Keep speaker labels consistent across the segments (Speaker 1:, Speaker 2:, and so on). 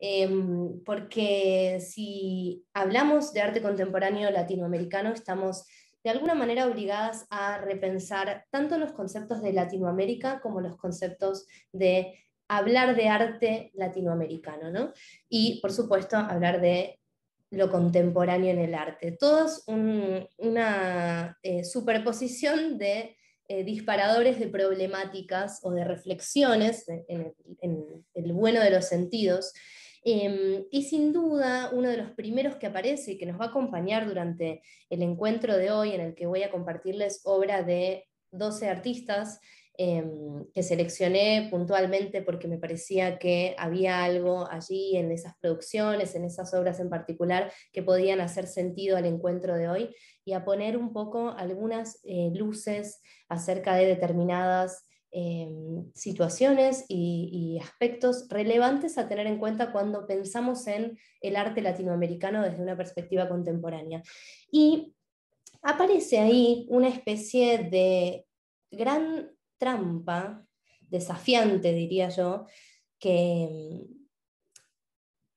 Speaker 1: Em, porque si hablamos de arte contemporáneo latinoamericano, estamos de alguna manera obligadas a repensar tanto los conceptos de Latinoamérica como los conceptos de hablar de arte latinoamericano, ¿no? Y, por supuesto, hablar de lo contemporáneo en el arte. Todos una eh, superposición de eh, disparadores de problemáticas o de reflexiones eh, en el bueno de los sentidos Em, y sin duda, uno de los primeros que aparece y que nos va a acompañar durante el encuentro de hoy, en el que voy a compartirles obra de 12 artistas em, que seleccioné puntualmente porque me parecía que había algo allí en esas producciones, en esas obras en particular, que podían hacer sentido al encuentro de hoy y a poner un poco algunas eh, luces acerca de determinadas Em, situaciones y, aspectos relevantes a tener en cuenta cuando pensamos en el arte latinoamericano desde una perspectiva contemporánea. Y aparece ahí una especie de gran trampa, desafiante diría yo, que em,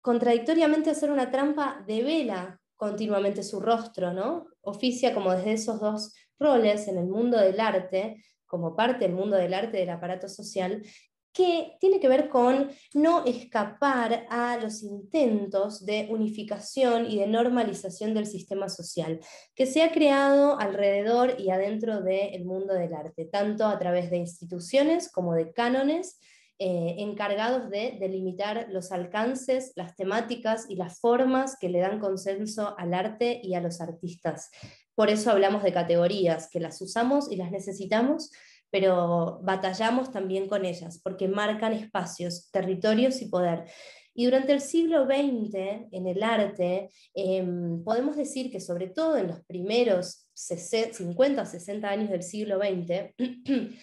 Speaker 1: contradictoriamente hacer una trampa devela continuamente su rostro, ¿no? Oficia como desde esos dos roles en el mundo del arte como parte del mundo del arte del aparato social, que tiene que ver con no escapar a los intentos de unificación y de normalización del sistema social, que se ha creado alrededor y adentro del mundo del arte, tanto a través de instituciones como de cánones eh, encargados de delimitar los alcances, las temáticas y las formas que le dan consenso al arte y a los artistas. Por eso hablamos de categorías, que las usamos y las necesitamos, pero batallamos también con ellas, porque marcan espacios, territorios y poder. Y durante el siglo XX, en el arte, em, podemos decir que sobre todo en los primeros 50 o 60 años del siglo XX,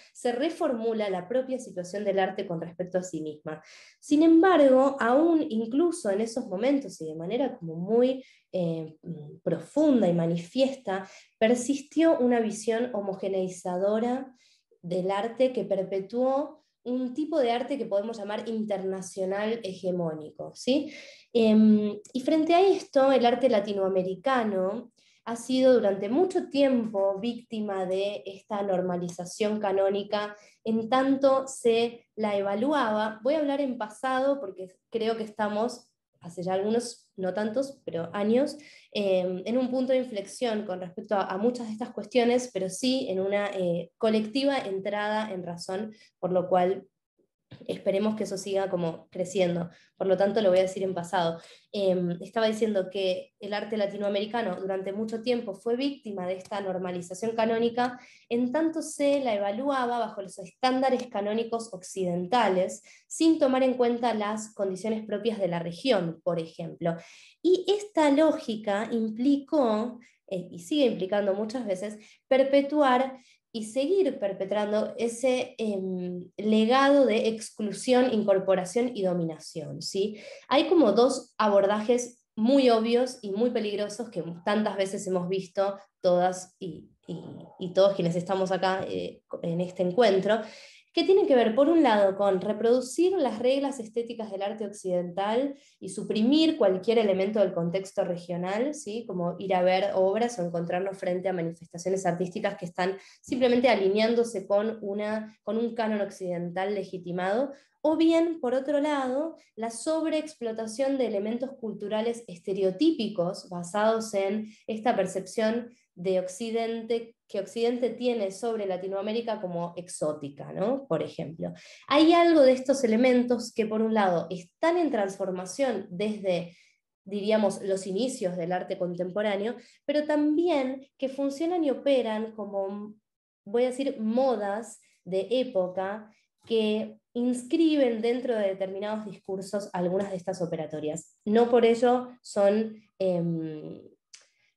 Speaker 1: se reformula la propia situación del arte con respecto a sí misma. Sin embargo, aún incluso en esos momentos y de manera como muy eh, mm, profunda y manifiesta, persistió una visión homogeneizadora del arte que perpetuó un tipo de arte que podemos llamar internacional hegemónico. ¿sí? Em, y frente a esto, el arte latinoamericano ha sido durante mucho tiempo víctima de esta normalización canónica, en tanto se la evaluaba. Voy a hablar en pasado porque creo que estamos hace ya algunos, no tantos, pero años, em, en un punto de inflexión con respecto a, muchas de estas cuestiones, pero sí en una eh, colectiva entrada en razón, por lo cual Esperemos que eso siga como creciendo. Por lo tanto, lo voy a decir en pasado. Em, estaba diciendo que el arte latinoamericano durante mucho tiempo fue víctima de esta normalización canónica, en tanto se la evaluaba bajo los estándares canónicos occidentales, sin tomar en cuenta las condiciones propias de la región, por ejemplo. Y esta lógica implicó eh, y sigue implicando muchas veces, perpetuar y seguir perpetrando ese em, legado de exclusión, incorporación y dominación. ¿sí? Hay como dos abordajes muy obvios y muy peligrosos que tantas veces hemos visto todas y, todos quienes estamos acá eh, en este encuentro, que tienen que ver, por un lado, con reproducir las reglas estéticas del arte occidental y suprimir cualquier elemento del contexto regional, ¿sí? como ir a ver obras o encontrarnos frente a manifestaciones artísticas que están simplemente alineándose con, una, con un canon occidental legitimado, o bien, por otro lado, la sobreexplotación de elementos culturales estereotípicos basados en esta percepción de Occidente que Occidente tiene sobre Latinoamérica como exótica, ¿no? Por ejemplo. Hay algo de estos elementos que, por un lado, están en transformación desde diríamos, los inicios del arte contemporáneo, pero también que funcionan y operan como, voy a decir, modas de época que inscriben dentro de determinados discursos algunas de estas operatorias. No por ello son em,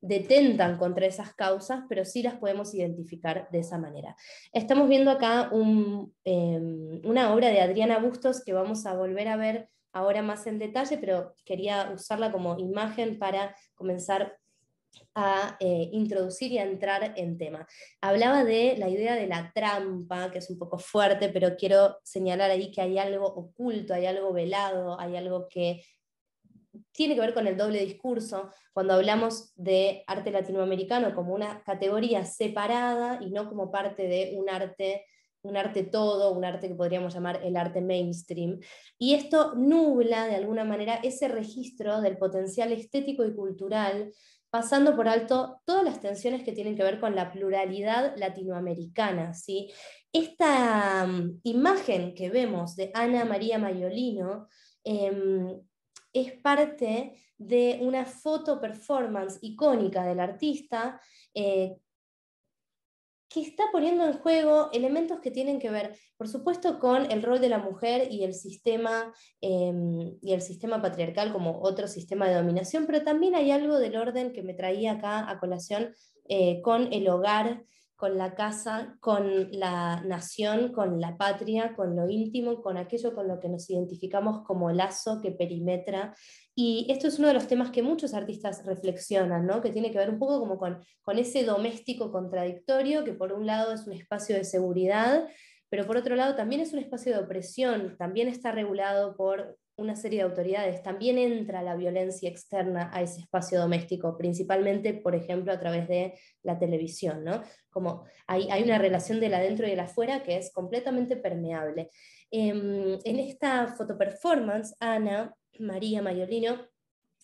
Speaker 1: detentan contra esas causas, pero sí las podemos identificar de esa manera. Estamos viendo acá em, una obra de Adriana Bustos que vamos a volver a ver ahora más en detalle, pero quería usarla como imagen para comenzar a eh, introducir y a entrar en tema. Hablaba de la idea de la trampa, que es un poco fuerte, pero quiero señalar ahí que hay algo oculto, hay algo velado, hay algo que tiene que ver con el doble discurso, cuando hablamos de arte latinoamericano como una categoría separada y no como parte de un arte un arte todo, un arte que podríamos llamar el arte mainstream. Y esto nubla de alguna manera ese registro del potencial estético y cultural, pasando por alto todas las tensiones que tienen que ver con la pluralidad latinoamericana. ¿sí? Esta mm, imagen que vemos de Ana María mayolino em, es parte de una foto performance icónica del artista eh, que está poniendo en juego elementos que tienen que ver, por supuesto, con el rol de la mujer y el sistema, em, y el sistema patriarcal como otro sistema de dominación, pero también hay algo del orden que me traía acá a colación eh, con el hogar con la casa, con la nación, con la patria, con lo íntimo, con aquello con lo que nos identificamos como lazo que perimetra. Y esto es uno de los temas que muchos artistas reflexionan, ¿no? que tiene que ver un poco como con, con ese doméstico contradictorio, que por un lado es un espacio de seguridad, pero por otro lado también es un espacio de opresión, también está regulado por una serie de autoridades. También entra la violencia externa a ese espacio doméstico, principalmente, por ejemplo, a través de la televisión, ¿no? Como hay, una relación de la adentro y la afuera que es completamente permeable. Em, en esta fotoperformance, Ana, María Mayolino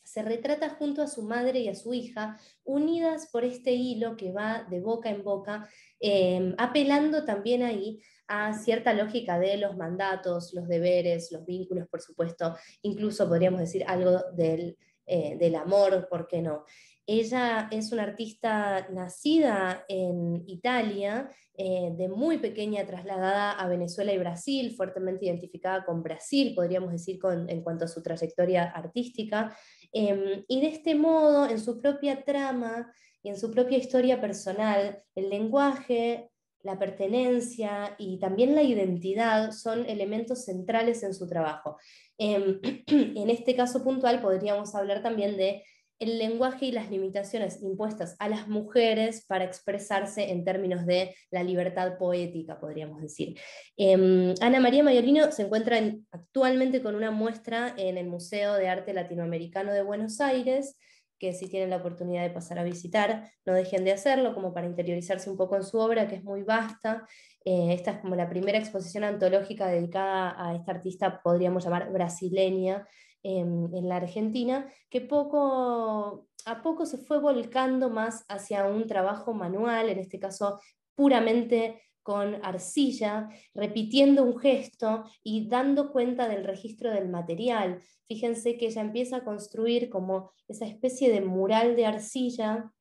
Speaker 1: se retrata junto a su madre y a su hija, unidas por este hilo que va de boca en boca, em, apelando también ahí a cierta lógica de los mandatos, los deberes, los vínculos, por supuesto, incluso podríamos decir algo del, eh, amor, ¿por qué no? Ella es una artista nacida en Italia, eh, de muy pequeña trasladada a Venezuela y Brasil, fuertemente identificada con Brasil, podríamos decir, con, en cuanto a su trayectoria artística. Em, y de este modo, en su propia trama y en su propia historia personal, el lenguaje la pertenencia y también la identidad son elementos centrales en su trabajo. Em, en este caso puntual podríamos hablar también de el lenguaje y las limitaciones impuestas a las mujeres para expresarse en términos de la libertad poética, podríamos decir. Em, Ana María Mayorino se encuentra actualmente con una muestra en el Museo de Arte Latinoamericano de Buenos Aires, que si tienen la oportunidad de pasar a visitar, no dejen de hacerlo, como para interiorizarse un poco en su obra, que es muy vasta. Eh, esta es como la primera exposición antológica dedicada a esta artista, podríamos llamar brasileña, em, en la Argentina, que poco a poco se fue volcando más hacia un trabajo manual, en este caso puramente con arcilla, repitiendo un gesto y dando cuenta del registro del material. Fíjense que ella empieza a construir como esa especie de mural de arcilla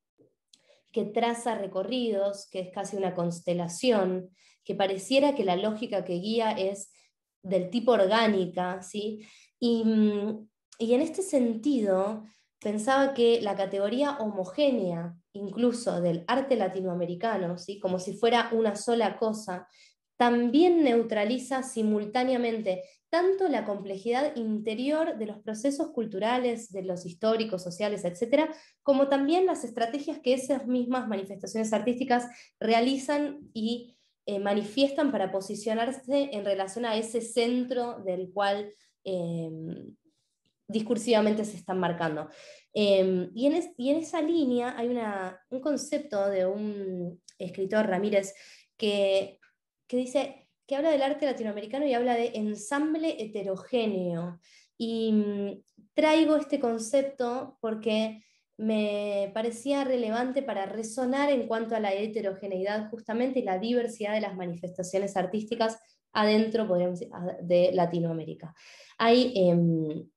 Speaker 1: que traza recorridos, que es casi una constelación, que pareciera que la lógica que guía es del tipo orgánica, ¿sí? y mm, en este sentido, pensaba que la categoría homogénea incluso del arte latinoamericano, como si fuera una sola cosa, también neutraliza simultáneamente tanto la complejidad interior de los procesos culturales, de los históricos, sociales, etcétera, como también las estrategias que esas mismas manifestaciones artísticas realizan y eh, manifiestan para posicionarse en relación a ese centro del cual eh, discursivamente se están marcando. Em, y, en esa línea hay un concepto de un escritor Ramírez que, dice que habla del arte latinoamericano y habla de ensamble heterogéneo. Y mm, traigo este concepto porque me parecía relevante para resonar en cuanto a la heterogeneidad justamente y la diversidad de las manifestaciones artísticas adentro, podríamos de Latinoamérica. Hay em,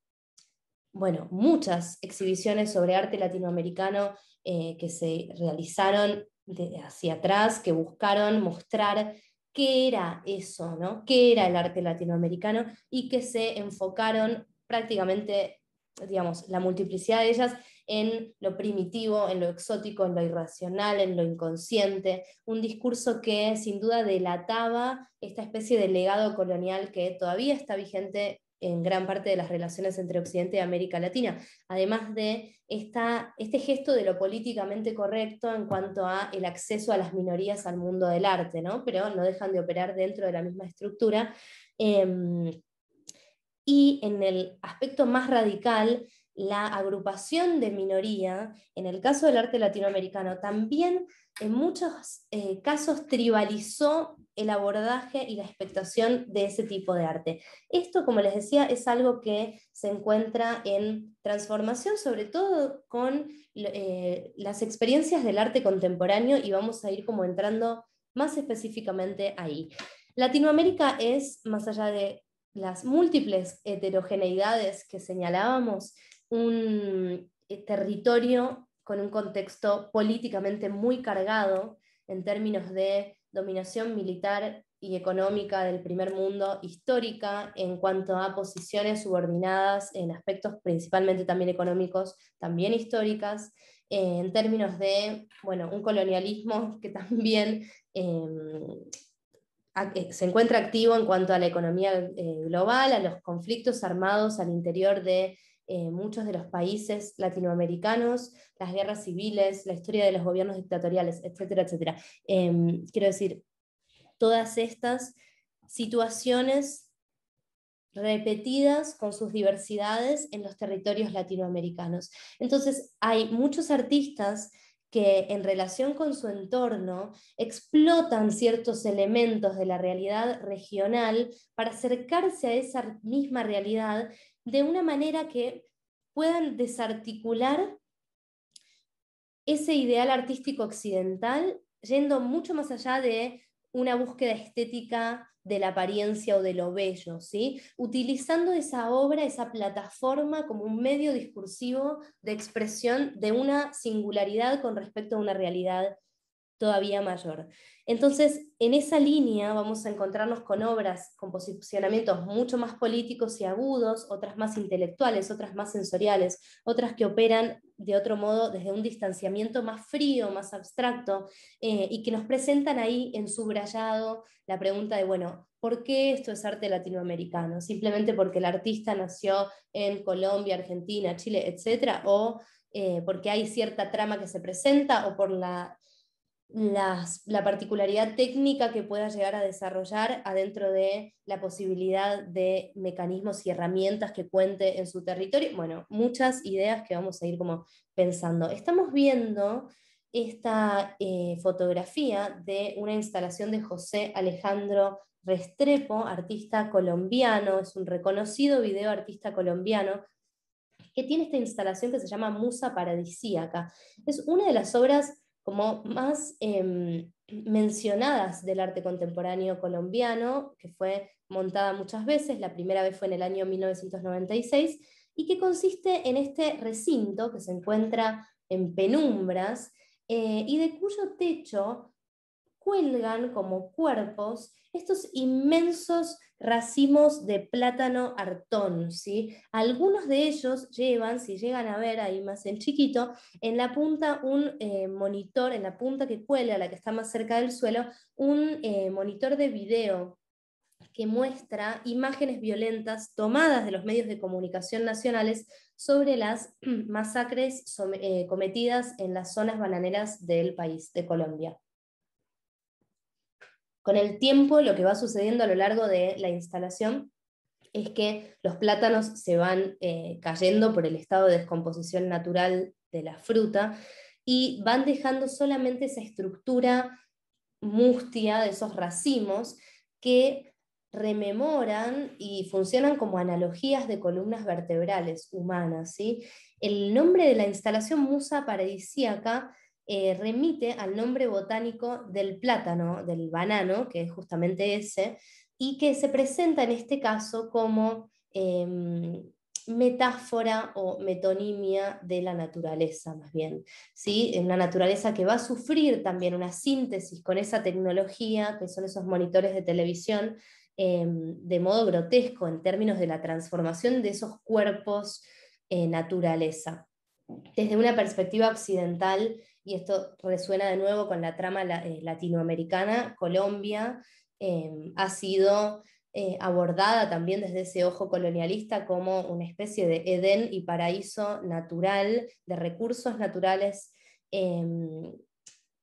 Speaker 1: bueno, muchas exhibiciones sobre arte latinoamericano eh, que se realizaron de hacia atrás, que buscaron mostrar qué era eso, ¿no? qué era el arte latinoamericano y que se enfocaron prácticamente, digamos, la multiplicidad de ellas en lo primitivo, en lo exótico, en lo irracional, en lo inconsciente, un discurso que sin duda delataba esta especie de legado colonial que todavía está vigente en gran parte de las relaciones entre Occidente y América Latina, además de este gesto de lo políticamente correcto en cuanto a el acceso a las minorías al mundo del arte, pero no dejan de operar dentro de la misma estructura. Em, y en el aspecto más radical, la agrupación de minoría, en el caso del arte latinoamericano, también en muchos eh, casos tribalizó el abordaje y la expectación de ese tipo de arte. Esto, como les decía, es algo que se encuentra en transformación, sobre todo con eh, las experiencias del arte contemporáneo, y vamos a ir como entrando más específicamente ahí. Latinoamérica es, más allá de las múltiples heterogeneidades que señalábamos, un eh, territorio con un contexto políticamente muy cargado en términos de dominación militar y económica del primer mundo histórica en cuanto a posiciones subordinadas en aspectos principalmente también económicos, también históricas, eh, en términos de bueno, un colonialismo que también em, eh, se encuentra activo en cuanto a la economía global, a los conflictos armados al interior de eh, muchos de los países latinoamericanos, las guerras civiles, la historia de los gobiernos dictatoriales, etcétera, etcétera. Em, quiero decir, todas estas situaciones repetidas con sus diversidades en los territorios latinoamericanos. Entonces, hay muchos artistas que en relación con su entorno explotan ciertos elementos de la realidad regional para acercarse a esa misma realidad de una manera que puedan desarticular ese ideal artístico occidental, yendo mucho más allá de una búsqueda estética de la apariencia o de lo bello, utilizando esa obra, esa plataforma como un medio discursivo de expresión de una singularidad con respecto a una realidad todavía mayor. Entonces, en esa línea vamos a encontrarnos con obras con posicionamientos mucho más políticos y agudos, otras más intelectuales, otras más sensoriales, otras que operan de otro modo desde un distanciamiento más frío, más abstracto, eh, y que nos presentan ahí en subrayado la pregunta de, bueno, ¿por qué esto es arte latinoamericano? ¿Simplemente porque el artista nació en Colombia, Argentina, Chile, etcétera? ¿O eh, porque hay cierta trama que se presenta o por la las, la particularidad técnica que pueda llegar a desarrollar adentro de la posibilidad de mecanismos y herramientas que cuente en su territorio. Bueno, muchas ideas que vamos a ir como pensando. Estamos viendo esta eh, fotografía de una instalación de José Alejandro Restrepo, artista colombiano, es un reconocido videoartista colombiano que tiene esta instalación que se llama Musa Paradisíaca. Es una de las obras como más em, mencionadas del arte contemporáneo colombiano, que fue montada muchas veces, la primera vez fue en el año 1996, y que consiste en este recinto que se encuentra en penumbras eh, y de cuyo techo cuelgan como cuerpos estos inmensos racimos de plátano artón. ¿sí? Algunos de ellos llevan, si llegan a ver ahí más en chiquito, en la punta un eh, monitor, en la punta que cuela, la que está más cerca del suelo, un eh, monitor de video que muestra imágenes violentas tomadas de los medios de comunicación nacionales sobre las masacres eh, cometidas en las zonas bananeras del país, de Colombia. Con el tiempo, lo que va sucediendo a lo largo de la instalación es que los plátanos se van eh, cayendo por el estado de descomposición natural de la fruta y van dejando solamente esa estructura mustia de esos racimos que rememoran y funcionan como analogías de columnas vertebrales humanas. ¿sí? El nombre de la instalación Musa Paradisíaca eh, remite al nombre botánico del plátano, del banano, que es justamente ese, y que se presenta en este caso como em, metáfora o metonimia de la naturaleza, más bien. ¿sí? Una naturaleza que va a sufrir también una síntesis con esa tecnología, que son esos monitores de televisión, em, de modo grotesco en términos de la transformación de esos cuerpos en eh, naturaleza. Desde una perspectiva occidental, y esto resuena de nuevo con la trama eh, latinoamericana, Colombia em, ha sido eh, abordada también desde ese ojo colonialista como una especie de Edén y paraíso natural, de recursos naturales, em,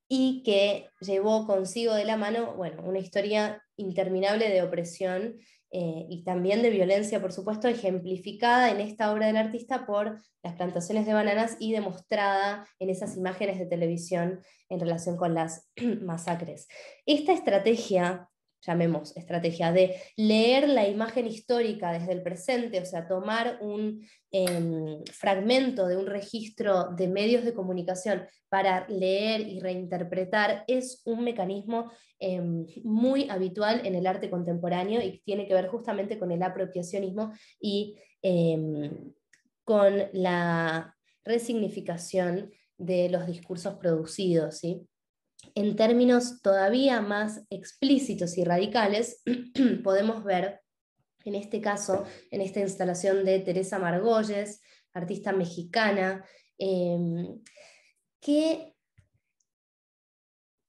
Speaker 1: y que llevó consigo de la mano una historia interminable de opresión eh, y también de violencia, por supuesto, ejemplificada en esta obra del artista por las plantaciones de bananas y demostrada en esas imágenes de televisión en relación con las masacres. Esta estrategia llamemos estrategia, de leer la imagen histórica desde el presente, o sea, tomar un em, fragmento de un registro de medios de comunicación para leer y reinterpretar, es un mecanismo em, muy habitual en el arte contemporáneo y tiene que ver justamente con el apropiacionismo y em, con la resignificación de los discursos producidos. ¿sí? en términos todavía más explícitos y radicales, podemos ver en este caso, en esta instalación de Teresa Margolles, artista mexicana, em, que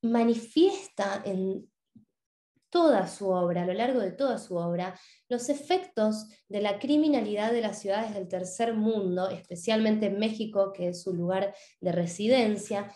Speaker 1: manifiesta en toda su obra, a lo largo de toda su obra, los efectos de la criminalidad de las ciudades del tercer mundo, especialmente en México, que es su lugar de residencia,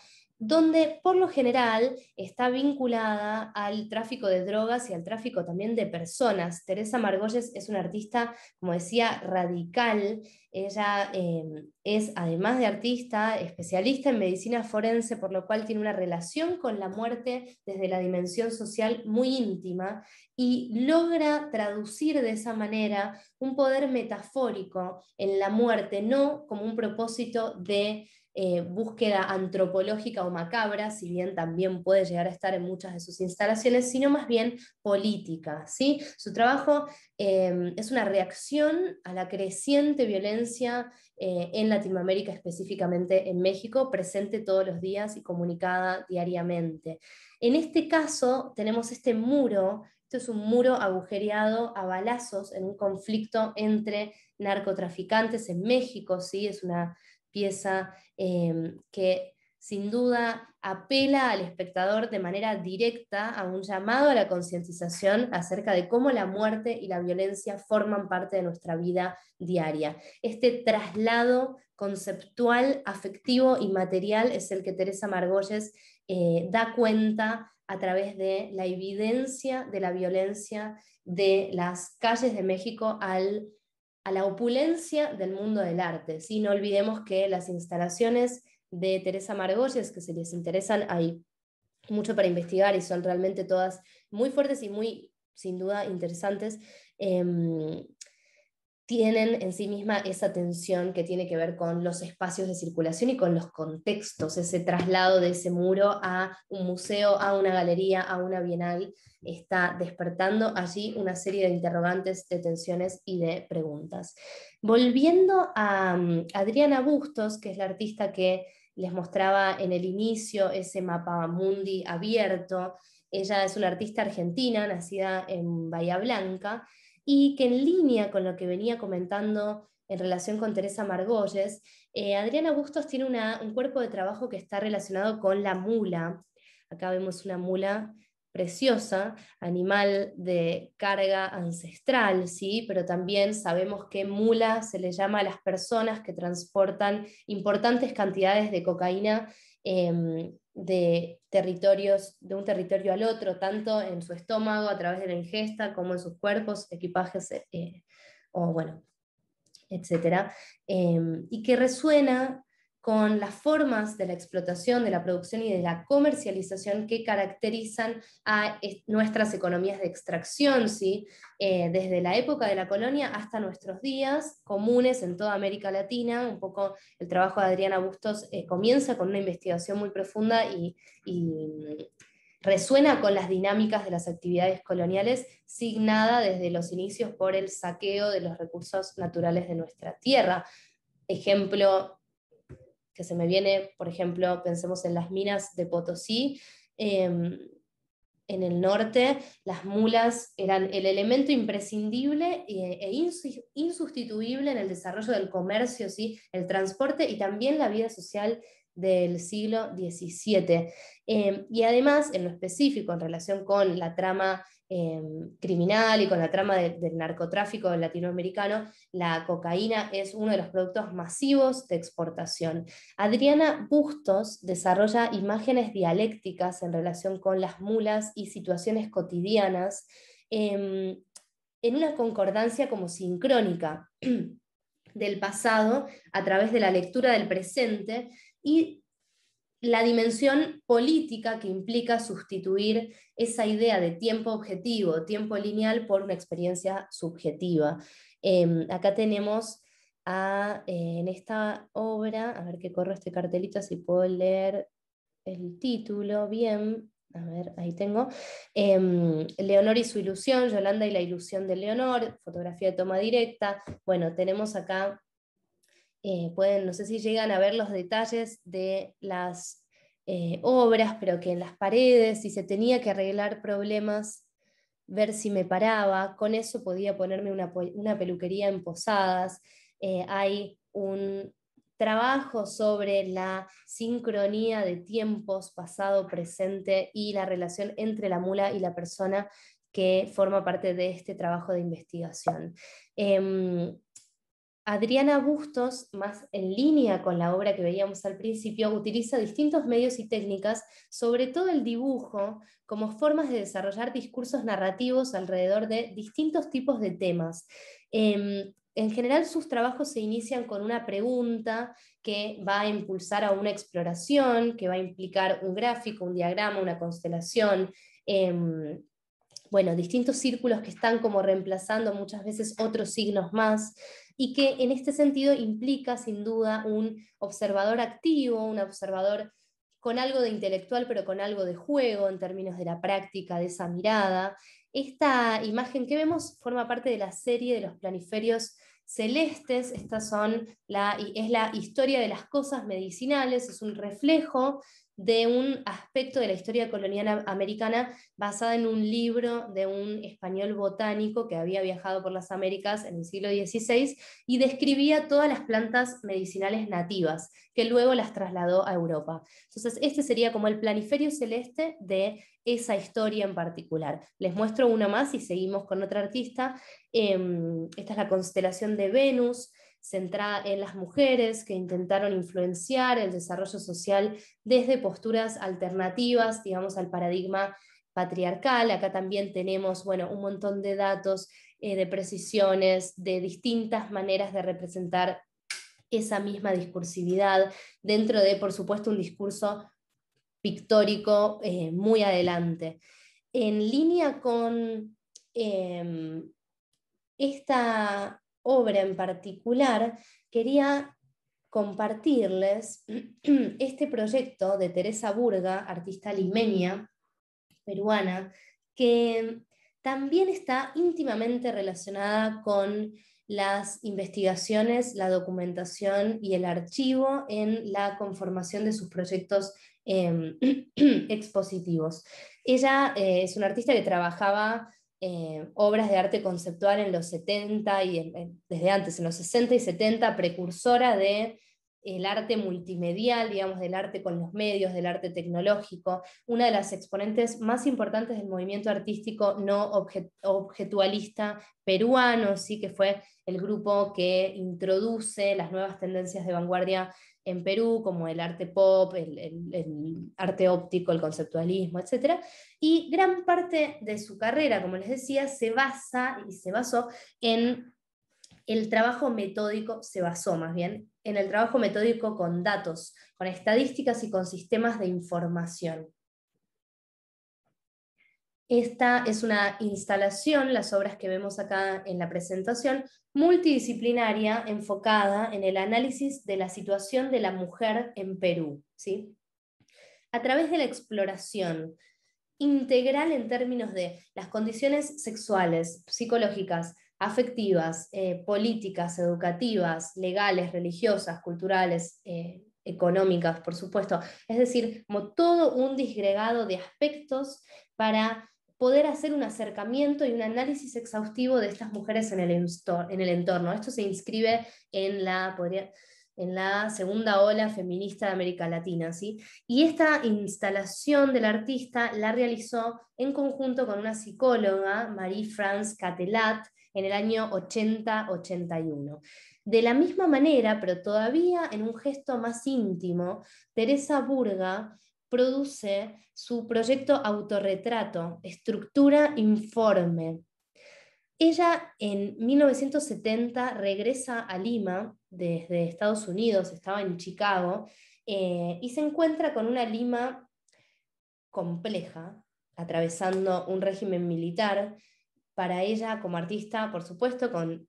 Speaker 1: donde por lo general está vinculada al tráfico de drogas y al tráfico también de personas. Teresa Margolles es una artista, como decía, radical. Ella eh, es, además de artista, especialista en medicina forense, por lo cual tiene una relación con la muerte desde la dimensión social muy íntima y logra traducir de esa manera un poder metafórico en la muerte, no como un propósito de eh, búsqueda antropológica o macabra, si bien también puede llegar a estar en muchas de sus instalaciones, sino más bien política. ¿sí? Su trabajo em, es una reacción a la creciente violencia eh, en Latinoamérica, específicamente en México, presente todos los días y comunicada diariamente. En este caso tenemos este muro es un muro agujereado a balazos en un conflicto entre narcotraficantes en México, es una pieza em, que sin duda apela al espectador de manera directa a un llamado a la concientización acerca de cómo la muerte y la violencia forman parte de nuestra vida diaria. Este traslado conceptual, afectivo y material es el que Teresa Margolles eh, da cuenta a través de la evidencia de la violencia de las calles de México al a la opulencia del mundo del arte. Si No olvidemos que las instalaciones de Teresa Margolles, que se les interesan, hay mucho para investigar y son realmente todas muy fuertes y muy, sin duda, interesantes. Em, tienen en sí misma esa tensión que tiene que ver con los espacios de circulación y con los contextos, ese traslado de ese muro a un museo, a una galería, a una bienal, está despertando allí una serie de interrogantes, de tensiones y de preguntas. Volviendo a mm, Adriana Bustos, que es la artista que les mostraba en el inicio ese mapa mundi abierto, ella es una artista argentina, nacida en Bahía Blanca, y que en línea con lo que venía comentando en relación con Teresa Margolles, eh, Adriana Bustos tiene un cuerpo de trabajo que está relacionado con la mula. Acá vemos una mula preciosa, animal de carga ancestral, ¿sí? pero también sabemos que mula se le llama a las personas que transportan importantes cantidades de cocaína em, de territorios, de un territorio al otro, tanto en su estómago a través de la ingesta, como en sus cuerpos, equipajes, eh, o bueno, etc. Em, y que resuena con las formas de la explotación, de la producción y de la comercialización que caracterizan a nuestras economías de extracción, ¿sí? Eh, desde la época de la colonia hasta nuestros días comunes en toda América Latina. Un poco el trabajo de Adriana Bustos eh, comienza con una investigación muy profunda y, y resuena con las dinámicas de las actividades coloniales, signada desde los inicios por el saqueo de los recursos naturales de nuestra tierra. Ejemplo que se me viene, por ejemplo, pensemos en las minas de Potosí, em, en el norte, las mulas eran el elemento imprescindible e, insustituible en el desarrollo del comercio, ¿sí? el transporte y también la vida social del siglo XVII. Eh, y además, en lo específico, en relación con la trama eh, criminal y con la trama del narcotráfico latinoamericano, la cocaína es uno de los productos masivos de exportación. Adriana Bustos desarrolla imágenes dialécticas en relación con las mulas y situaciones cotidianas eh, en una concordancia como sincrónica. del pasado a través de la lectura del presente y la dimensión política que implica sustituir esa idea de tiempo objetivo, tiempo lineal, por una experiencia subjetiva. Em, acá tenemos eh, en esta obra, a ver que corro este cartelito, si puedo leer el título bien. A ver, ahí tengo. Em, Leonor y su ilusión, Yolanda y la ilusión de Leonor, fotografía de toma directa. Bueno, tenemos acá eh, pueden, no sé si llegan a ver los detalles de las eh, obras, pero que en las paredes, si se tenía que arreglar problemas, ver si me paraba, con eso podía ponerme una, peluquería en posadas. Eh, hay un trabajo sobre la sincronía de tiempos pasado, presente y la relación entre la mula y la persona que forma parte de este trabajo de investigación. Em, Adriana Bustos, más en línea con la obra que veíamos al principio, utiliza distintos medios y técnicas, sobre todo el dibujo, como formas de desarrollar discursos narrativos alrededor de distintos tipos de temas. Em, en general sus trabajos se inician con una pregunta que va a impulsar a una exploración, que va a implicar un gráfico, un diagrama, una constelación, em, bueno, distintos círculos que están como reemplazando muchas veces otros signos más y que en este sentido implica sin duda un observador activo, un observador con algo de intelectual, pero con algo de juego en términos de la práctica, de esa mirada. Esta imagen que vemos forma parte de la serie de los planiferios celestes, estas son es la historia de las cosas medicinales, es un reflejo de un aspecto de la historia colonial americana basada en un libro de un español botánico que había viajado por las Américas en el siglo XVI y describía todas las plantas medicinales nativas, que luego las trasladó a Europa. Entonces, este sería como el planiferio celeste de esa historia en particular. Les muestro una más y seguimos con otra artista. Em, esta es la constelación de Venus centrada en las mujeres que intentaron influenciar el desarrollo social desde posturas alternativas, digamos, al paradigma patriarcal. Acá también tenemos bueno, un montón de datos, eh, de precisiones, de distintas maneras de representar esa misma discursividad dentro de, por supuesto, un discurso pictórico eh, muy adelante. En línea con em, esta obra en particular, quería compartirles este proyecto de Teresa Burga, artista limeña, peruana, que también está íntimamente relacionada con las investigaciones, la documentación y el archivo en la conformación de sus proyectos em, expositivos. Ella eh, es una artista que trabajaba eh, obras de arte conceptual en los 70 y desde antes, en los 60 y 70, precursora de el arte multimedial, digamos, del arte con los medios, del arte tecnológico, una de las exponentes más importantes del movimiento artístico no objetualista peruano, sí que fue el grupo que introduce las nuevas tendencias de vanguardia en Perú, como el arte pop, el, arte óptico, el conceptualismo, etc. Y gran parte de su carrera, como les decía, se basa y se basó en el trabajo metódico, se basó más bien en el trabajo metódico con datos, con estadísticas y con sistemas de información. Esta es una instalación, las obras que vemos acá en la presentación, multidisciplinaria enfocada en el análisis de la situación de la mujer en Perú. ¿sí? A través de la exploración integral en términos de las condiciones sexuales, psicológicas, afectivas, eh, políticas, educativas, legales, religiosas, culturales, eh, económicas, por supuesto. Es decir, como todo un disgregado de aspectos para poder hacer un acercamiento y un análisis exhaustivo de estas mujeres en el, entorno. Esto se inscribe en la, en la segunda ola feminista de América Latina. ¿sí? Y esta instalación del artista la realizó en conjunto con una psicóloga, Marie-France Catelat, en el año 80-81. De la misma manera, pero todavía en un gesto más íntimo, Teresa Burga produce su proyecto Autorretrato, Estructura Informe. Ella en 1970 regresa a Lima desde Estados Unidos, estaba en Chicago, eh, y se encuentra con una Lima compleja, atravesando un régimen militar, para ella como artista, por supuesto, con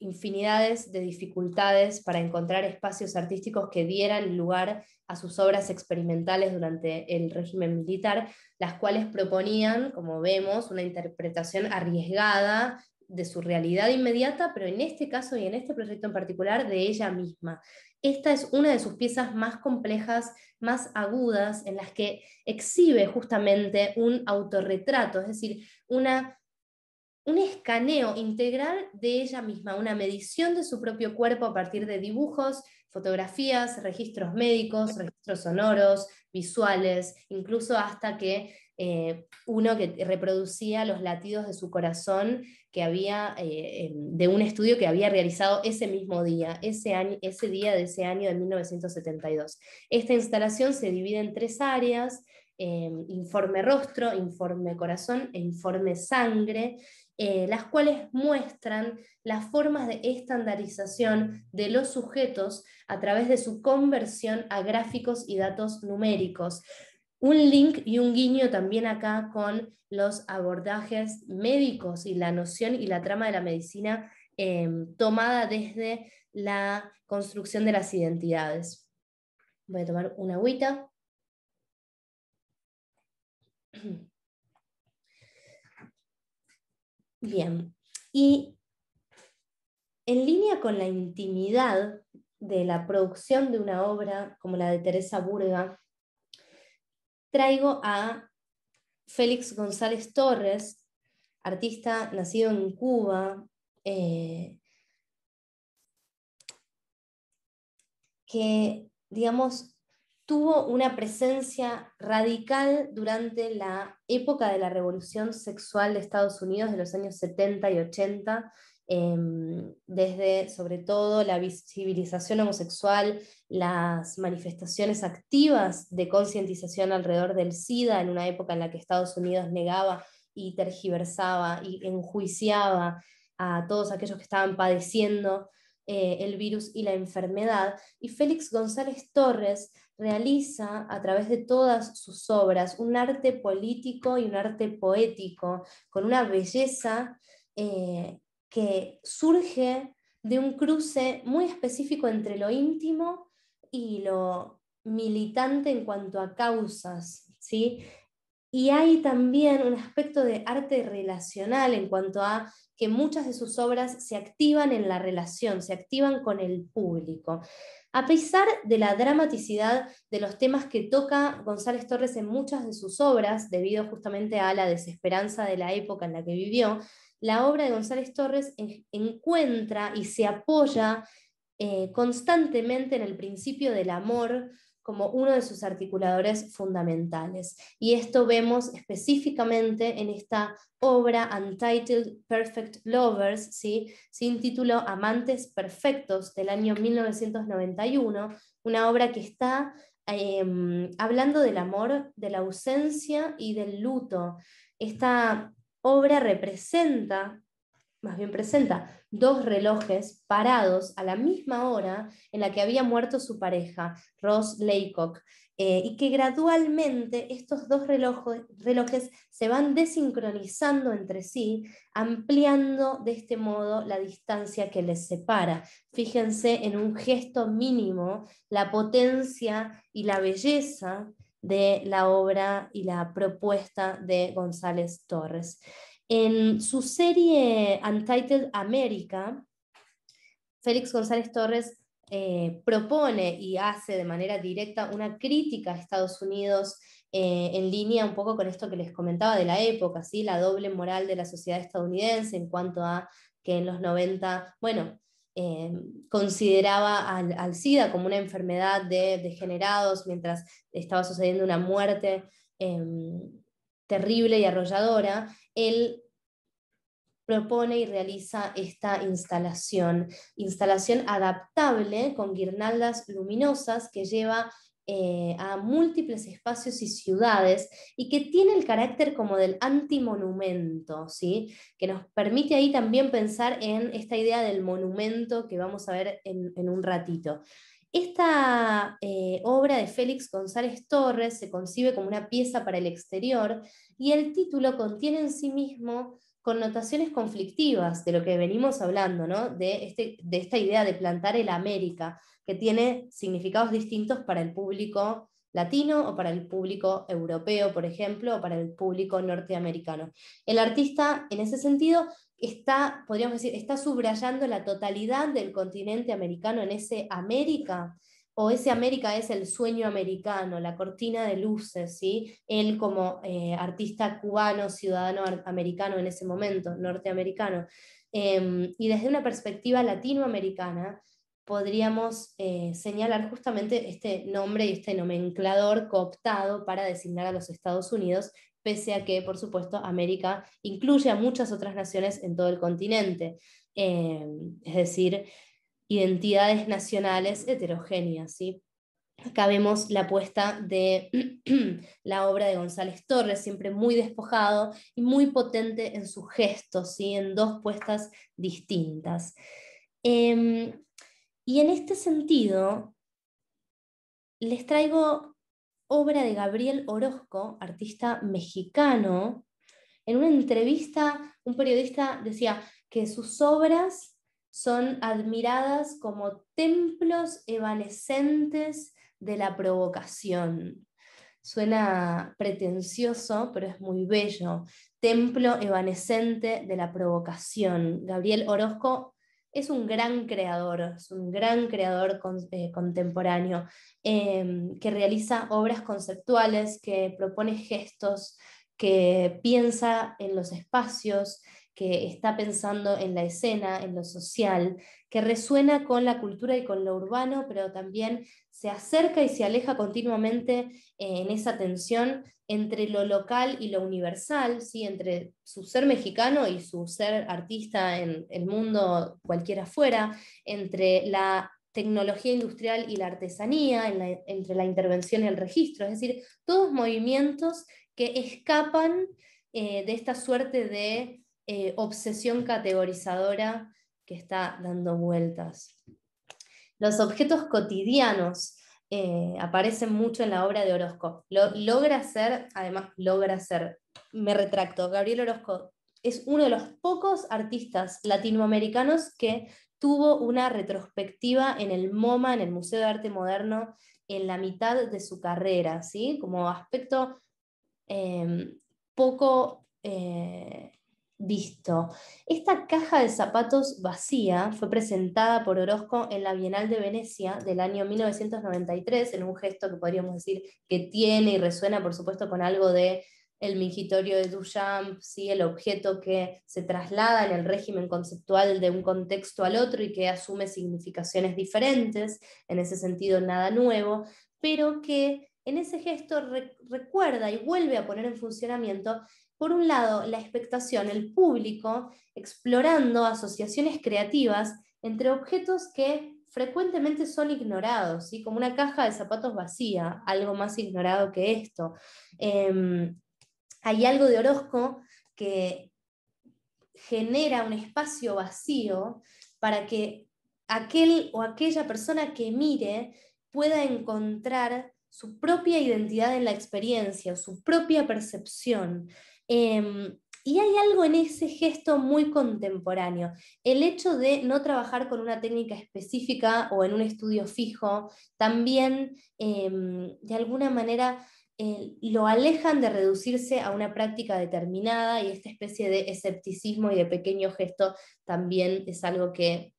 Speaker 1: infinidades de dificultades para encontrar espacios artísticos que dieran lugar a sus obras experimentales durante el régimen militar, las cuales proponían, como vemos, una interpretación arriesgada de su realidad inmediata, pero en este caso y en este proyecto en particular, de ella misma. Esta es una de sus piezas más complejas, más agudas, en las que exhibe justamente un autorretrato, es decir, una un escaneo integral de ella misma, una medición de su propio cuerpo a partir de dibujos, fotografías, registros médicos, registros sonoros, visuales, incluso hasta que eh, uno que reproducía los latidos de su corazón que había, eh, de un estudio que había realizado ese mismo día, ese, año, ese día de ese año de 1972. Esta instalación se divide en tres áreas, eh, informe rostro, informe corazón e informe sangre. Eh, las cuales muestran las formas de estandarización de los sujetos a través de su conversión a gráficos y datos numéricos. Un link y un guiño también acá con los abordajes médicos y la noción y la trama de la medicina eh, tomada desde la construcción de las identidades. Voy a tomar una agüita. Bien, y en línea con la intimidad de la producción de una obra como la de Teresa Burga, traigo a Félix González Torres, artista nacido en Cuba, eh, que, digamos, tuvo una presencia radical durante la época de la revolución sexual de Estados Unidos de los años 70 y 80, em, desde sobre todo la visibilización homosexual, las manifestaciones activas de concientización alrededor del SIDA, en una época en la que Estados Unidos negaba y tergiversaba y enjuiciaba a todos aquellos que estaban padeciendo eh, el virus y la enfermedad. Y Félix González Torres realiza a través de todas sus obras un arte político y un arte poético, con una belleza eh, que surge de un cruce muy específico entre lo íntimo y lo militante en cuanto a causas. ¿sí? Y hay también un aspecto de arte relacional en cuanto a que muchas de sus obras se activan en la relación, se activan con el público. A pesar de la dramaticidad de los temas que toca González Torres en muchas de sus obras, debido justamente a la desesperanza de la época en la que vivió, la obra de González Torres encuentra y se apoya eh, constantemente en el principio del amor, como uno de sus articuladores fundamentales. Y esto vemos específicamente en esta obra Untitled Perfect Lovers, ¿sí? sin título Amantes Perfectos del año 1991, una obra que está em, hablando del amor, de la ausencia y del luto. Esta obra representa más bien presenta dos relojes parados a la misma hora en la que había muerto su pareja, Ross Laycock, eh, y que gradualmente estos dos relojes se van desincronizando entre sí, ampliando de este modo la distancia que les separa. Fíjense en un gesto mínimo la potencia y la belleza de la obra y la propuesta de González Torres. En su serie Untitled America, Félix González Torres eh, propone y hace de manera directa una crítica a Estados Unidos eh, en línea un poco con esto que les comentaba de la época, la doble moral de la sociedad estadounidense en cuanto a que en los 90, bueno, eh, consideraba al, SIDA como una enfermedad de degenerados mientras estaba sucediendo una muerte. Em, terrible y arrolladora, él propone y realiza esta instalación, instalación adaptable con guirnaldas luminosas que lleva eh, a múltiples espacios y ciudades y que tiene el carácter como del antimonumento, ¿sí? que nos permite ahí también pensar en esta idea del monumento que vamos a ver en un ratito. Esta eh, obra de Félix González Torres se concibe como una pieza para el exterior y el título contiene en sí mismo connotaciones conflictivas de lo que venimos hablando, de, este, de esta idea de plantar el América, que tiene significados distintos para el público latino o para el público europeo, por ejemplo, o para el público norteamericano. El artista, en ese sentido, está, podríamos decir, está subrayando la totalidad del continente americano en ese América, o ese América es el sueño americano, la cortina de luces, él como eh, artista cubano, ciudadano americano en ese momento, norteamericano. Em, y desde una perspectiva latinoamericana, podríamos eh, señalar justamente este nombre y este nomenclador cooptado para designar a los Estados Unidos pese a que, por supuesto, América incluye a muchas otras naciones en todo el continente, eh, es decir, identidades nacionales heterogéneas. ¿sí? Acá vemos la apuesta de la obra de González Torres, siempre muy despojado y muy potente en sus gestos, en dos puestas distintas. Em, y en este sentido, les traigo obra de Gabriel Orozco, artista mexicano. En una entrevista, un periodista decía que sus obras son admiradas como templos evanescentes de la provocación. Suena pretencioso, pero es muy bello. Templo evanescente de la provocación. Gabriel Orozco es un gran creador, es un gran creador eh, contemporáneo, em, que realiza obras conceptuales, que propone gestos, que piensa en los espacios, que está pensando en la escena, en lo social, que resuena con la cultura y con lo urbano, pero también se acerca y se aleja continuamente eh, en esa tensión entre lo local y lo universal, ¿sí? entre su ser mexicano y su ser artista en el mundo cualquiera fuera, entre la tecnología industrial y la artesanía, entre la intervención y el registro, es decir, todos movimientos que escapan eh, de esta suerte de eh, obsesión categorizadora que está dando vueltas. Los objetos cotidianos eh, aparecen mucho en la obra de Orozco. logra ser, además, logra ser, me retracto, Gabriel Orozco es uno de los pocos artistas latinoamericanos que tuvo una retrospectiva en el MoMA, en el Museo de Arte Moderno, en la mitad de su carrera, ¿sí? como aspecto em, poco eh, visto. Esta caja de zapatos vacía fue presentada por Orozco en la Bienal de Venecia del año 1993, en un gesto que podríamos decir que tiene y resuena, por supuesto, con algo de el mingitorio de Duchamp, ¿sí? el objeto que se traslada en el régimen conceptual de un contexto al otro y que asume significaciones diferentes, en ese sentido nada nuevo, pero que en ese gesto recuerda y vuelve a poner en funcionamiento por un lado, la expectación, el público explorando asociaciones creativas entre objetos que frecuentemente son ignorados, como una caja de zapatos vacía, algo más ignorado que esto. Em, hay algo de Orozco que genera un espacio vacío para que aquel o aquella persona que mire pueda encontrar su propia identidad en la experiencia, su propia percepción. Em, y hay algo en ese gesto muy contemporáneo. El hecho de no trabajar con una técnica específica o en un estudio fijo, también em, de alguna manera eh, lo alejan de reducirse a una práctica determinada y esta especie de escepticismo y de pequeño gesto también es algo que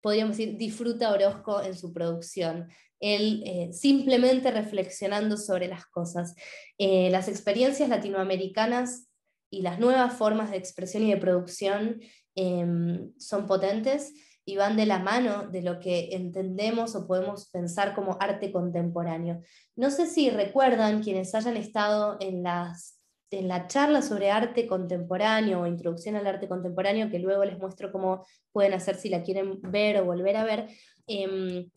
Speaker 1: podríamos decir, disfruta Orozco en su producción el eh, simplemente reflexionando sobre las cosas. Eh, las experiencias latinoamericanas y las nuevas formas de expresión y de producción em, son potentes y van de la mano de lo que entendemos o podemos pensar como arte contemporáneo. No sé si recuerdan quienes hayan estado en, las, en la charla sobre arte contemporáneo o introducción al arte contemporáneo, que luego les muestro cómo pueden hacer si la quieren ver o volver a ver, em,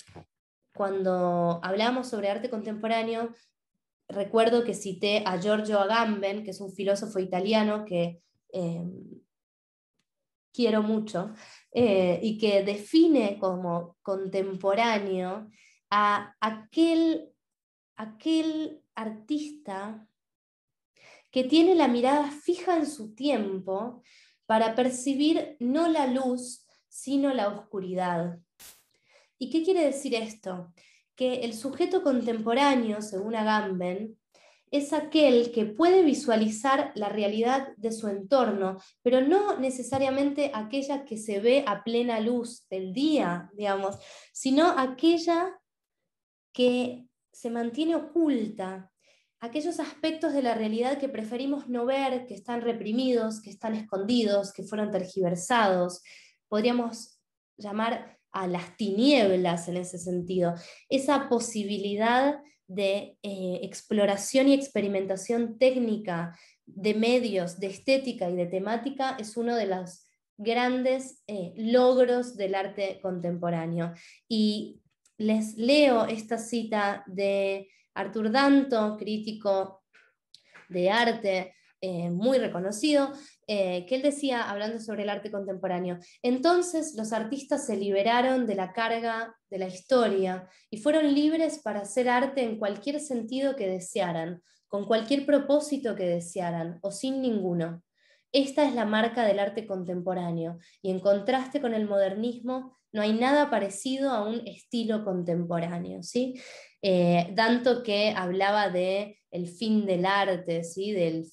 Speaker 1: cuando hablamos sobre arte contemporáneo, recuerdo que cité a Giorgio Agamben, que es un filósofo italiano que em, quiero mucho, eh, y que define como contemporáneo a aquel artista que tiene la mirada fija en su tiempo para percibir no la luz, sino la oscuridad. ¿Y qué quiere decir esto? Que el sujeto contemporáneo, según Agamben, es aquel que puede visualizar la realidad de su entorno, pero no necesariamente aquella que se ve a plena luz del día, digamos, sino aquella que se mantiene oculta, aquellos aspectos de la realidad que preferimos no ver, que están reprimidos, que están escondidos, que fueron tergiversados, podríamos llamar a las tinieblas en ese sentido, esa posibilidad de eh, exploración y experimentación técnica de medios, de estética y de temática es uno de los grandes eh, logros del arte contemporáneo. Y les leo esta cita de Artur Danto, crítico de arte, eh, muy reconocido, eh, que él decía, hablando sobre el arte contemporáneo, entonces los artistas se liberaron de la carga de la historia y fueron libres para hacer arte en cualquier sentido que desearan, con cualquier propósito que desearan o sin ninguno. Esta es la marca del arte contemporáneo y en contraste con el modernismo no hay nada parecido a un estilo contemporáneo, ¿sí? Eh, tanto que hablaba de el fin del arte, ¿sí? Del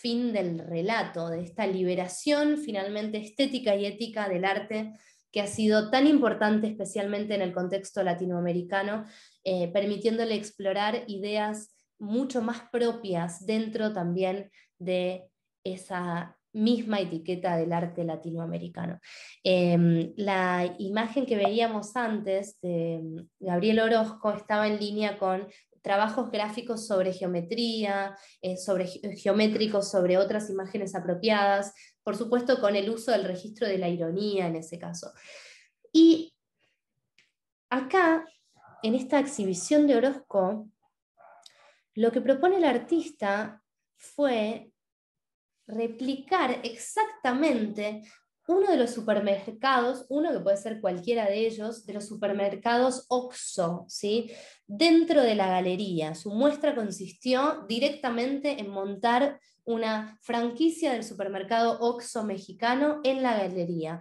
Speaker 1: fin del relato, de esta liberación finalmente estética y ética del arte que ha sido tan importante especialmente en el contexto latinoamericano, eh, permitiéndole explorar ideas mucho más propias dentro también de esa misma etiqueta del arte latinoamericano. Em, la imagen que veíamos antes de em, Gabriel Orozco estaba en línea con trabajos gráficos sobre geometría, eh, sobre eh, geométricos, sobre otras imágenes apropiadas, por supuesto con el uso del registro de la ironía en ese caso. Y acá, en esta exhibición de Orozco, lo que propone el artista fue replicar exactamente uno de los supermercados, uno que puede ser cualquiera de ellos, de los supermercados OXO, ¿sí? dentro de la galería. Su muestra consistió directamente en montar una franquicia del supermercado OXO mexicano en la galería.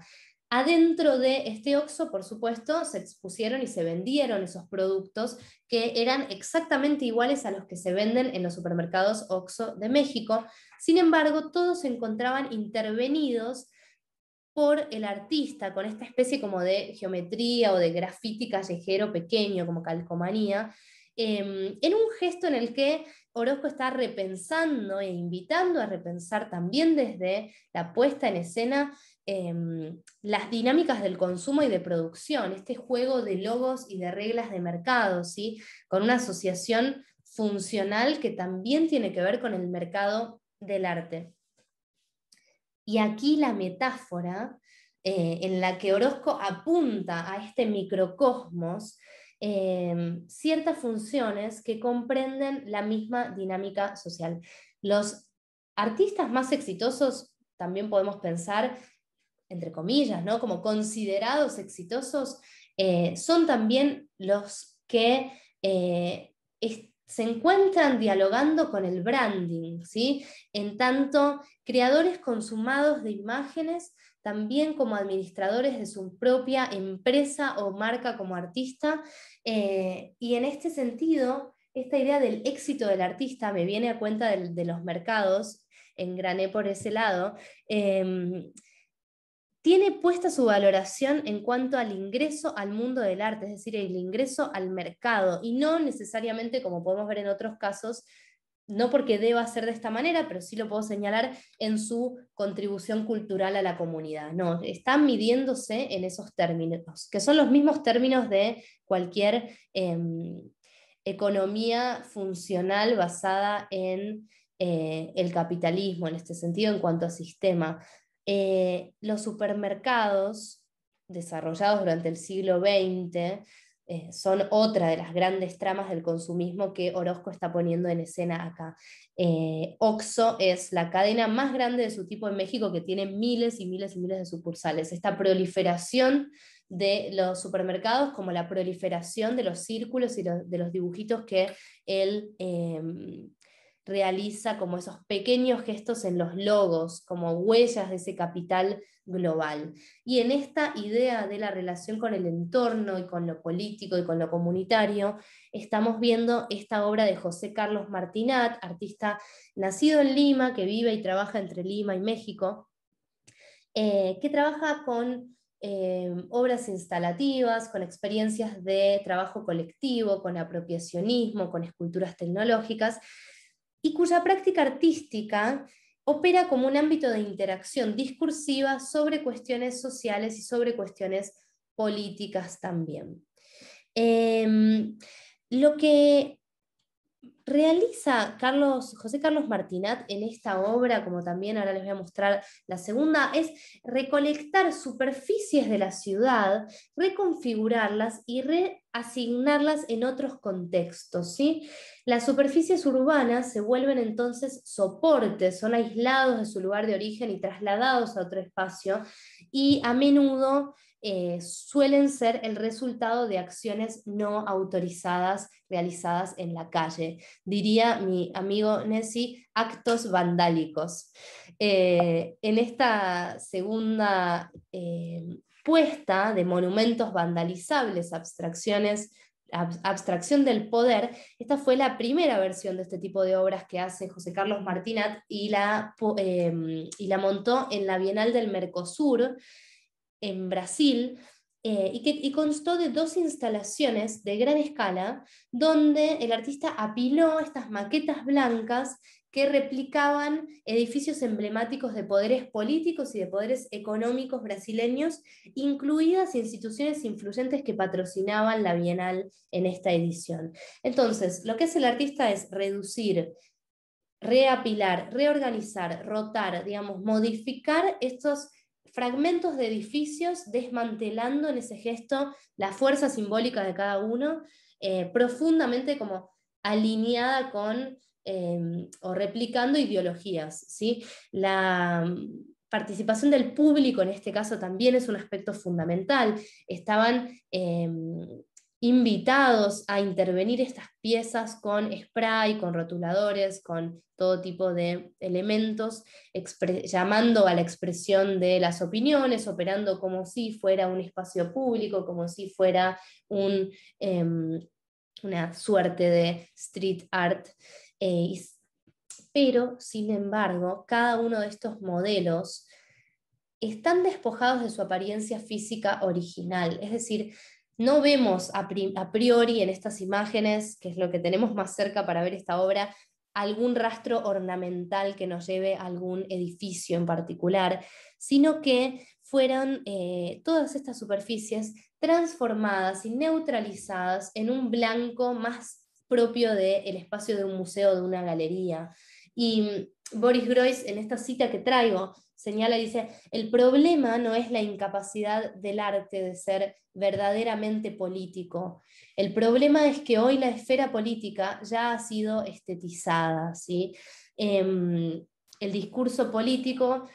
Speaker 1: Adentro de este OXO, por supuesto, se expusieron y se vendieron esos productos que eran exactamente iguales a los que se venden en los supermercados OXO de México. Sin embargo, todos se encontraban intervenidos por el artista, con esta especie como de geometría o de grafiti callejero pequeño, como calcomanía, em, en un gesto en el que Orozco está repensando e invitando a repensar también desde la puesta en escena em, las dinámicas del consumo y de producción, este juego de logos y de reglas de mercado, con una asociación funcional que también tiene que ver con el mercado del arte. Y aquí la metáfora eh, en la que Orozco apunta a este microcosmos eh, ciertas funciones que comprenden la misma dinámica social. Los artistas más exitosos también podemos pensar, entre comillas, ¿no? como considerados exitosos, eh, son también los que se encuentran dialogando con el branding, ¿sí? En tanto, creadores consumados de imágenes, también como administradores de su propia empresa o marca como artista. Eh, y en este sentido, esta idea del éxito del artista me viene a cuenta de, los mercados, engrané por ese lado. Em, tiene puesta su valoración en cuanto al ingreso al mundo del arte, es decir, el ingreso al mercado, y no necesariamente, como podemos ver en otros casos, no porque deba ser de esta manera, pero sí lo puedo señalar en su contribución cultural a la comunidad. No, está midiéndose en esos términos, que son los mismos términos de cualquier em, economía funcional basada en eh, el capitalismo, en este sentido, en cuanto a sistema. Eh, los supermercados desarrollados durante el siglo XX eh, son otra de las grandes tramas del consumismo que Orozco está poniendo en escena acá. Eh, Oxo es la cadena más grande de su tipo en México que tiene miles y miles y miles de sucursales. Esta proliferación de los supermercados como la proliferación de los círculos y de los dibujitos que él em, realiza como esos pequeños gestos en los logos, como huellas de ese capital global. Y en esta idea de la relación con el entorno y con lo político y con lo comunitario, estamos viendo esta obra de José Carlos Martinat, artista nacido en Lima, que vive y trabaja entre Lima y México, eh, que trabaja con eh, obras instalativas, con experiencias de trabajo colectivo, con apropiacionismo, con esculturas tecnológicas, y cuya práctica artística opera como un ámbito de interacción discursiva sobre cuestiones sociales y sobre cuestiones políticas también. Em, lo que realiza Carlos, José Carlos Martinat en esta obra, como también ahora les voy a mostrar la segunda, es recolectar superficies de la ciudad, reconfigurarlas y reasignarlas en otros contextos. ¿sí? Las superficies urbanas se vuelven entonces soportes, son aislados de su lugar de origen y trasladados a otro espacio y a menudo eh, suelen ser el resultado de acciones no autorizadas realizadas en la calle. Diría mi amigo Nessi, actos vandálicos. Eh, en esta segunda eh, puesta de monumentos vandalizables, abstracciones abstracción del poder, esta fue la primera versión de este tipo de obras que hace José Carlos Martínez y em, y la montó en la Bienal del Mercosur en Brasil, eh, y, que, constó de dos instalaciones de gran escala, donde el artista apiló estas maquetas blancas que replicaban edificios emblemáticos de poderes políticos y de poderes económicos brasileños, incluidas instituciones influyentes que patrocinaban la Bienal en esta edición. Entonces, lo que hace el artista es reducir, reapilar, reorganizar, rotar, digamos, modificar estos fragmentos de edificios, desmantelando en ese gesto la fuerza simbólica de cada uno, eh, profundamente como alineada con em, o replicando ideologías. ¿sí? La mm, participación del público en este caso también es un aspecto fundamental. Estaban em, invitados a intervenir estas piezas con spray, con rotuladores, con todo tipo de elementos, llamando a la expresión de las opiniones, operando como si fuera un espacio público, como si fuera em, una suerte de street art. Eh, pero, sin embargo, cada uno de estos modelos están despojados de su apariencia física original, es decir, no vemos a, priori en estas imágenes, que es lo que tenemos más cerca para ver esta obra, algún rastro ornamental que nos lleve a algún edificio en particular, sino que fueron eh, todas estas superficies transformadas y neutralizadas en un blanco más propio del espacio de un museo, de una galería. Y mm, Boris Groys, en esta cita que traigo, señala y dice, el problema no es la incapacidad del arte de ser verdaderamente político. El problema es que hoy la esfera política ya ha sido estetizada. ¿sí? Em, el discurso político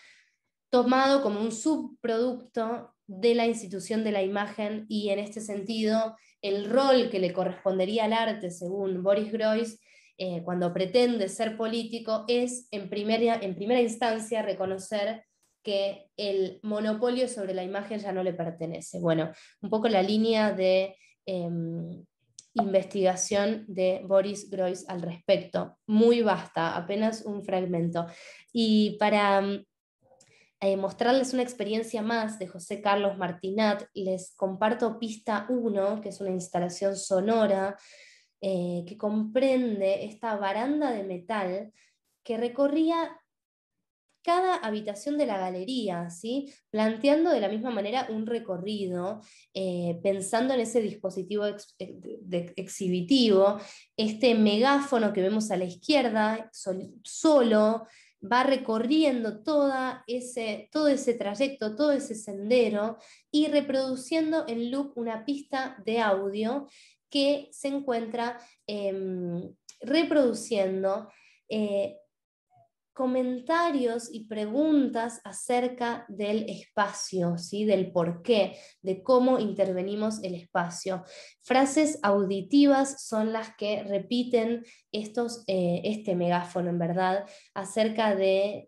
Speaker 1: tomado como un subproducto de la institución de la imagen y en este sentido el rol que le correspondería al arte, según Boris Groys, eh, cuando pretende ser político es, en primera, en primera instancia, reconocer que el monopolio sobre la imagen ya no le pertenece. Bueno, un poco la línea de em, investigación de Boris Groys al respecto. Muy vasta, apenas un fragmento. Y para em, eh, mostrarles una experiencia más de José Carlos Martinat, les comparto pista 1, que es una instalación sonora eh, que comprende esta baranda de metal que recorría cada habitación de la galería, ¿sí? planteando de la misma manera un recorrido, eh, pensando en ese dispositivo eh, exhibitivo, este megáfono que vemos a la izquierda, solo, va recorriendo toda ese, todo ese trayecto, todo ese sendero y reproduciendo en loop una pista de audio que se encuentra em, reproduciendo eh, comentarios y preguntas acerca del espacio, ¿sí? del por qué, de cómo intervenimos el espacio. Frases auditivas son las que repiten estos, eh, este megáfono, en verdad, acerca eh,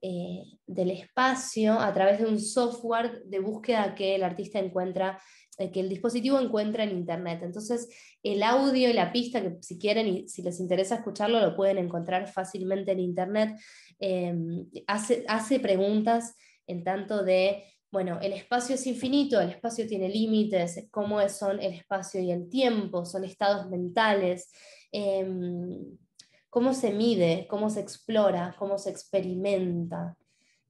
Speaker 1: del espacio a través de un software de búsqueda que el artista encuentra eh, que el dispositivo encuentra en Internet. Entonces, el audio y la pista, que si quieren y si les interesa escucharlo, lo pueden encontrar fácilmente en Internet, em, hace, hace, preguntas en tanto de, bueno, el espacio es infinito, el espacio tiene límites, cómo son el espacio y el tiempo, son estados mentales, em, cómo se mide, cómo se explora, cómo se experimenta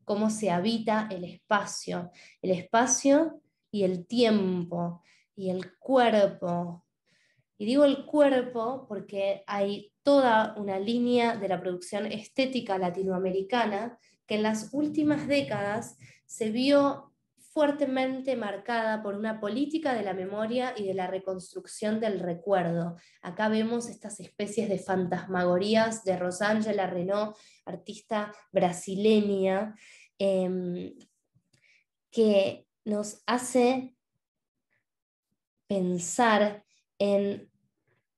Speaker 1: cómo se habita el espacio. El espacio y el tiempo y el cuerpo. Y digo el cuerpo porque hay toda una línea de la producción estética latinoamericana que en las últimas décadas se vio fuertemente marcada por una política de la memoria y de la reconstrucción del recuerdo. Acá vemos estas especies de fantasmagorías de Rosángela Renault, artista brasileña, em, que nos hace pensar en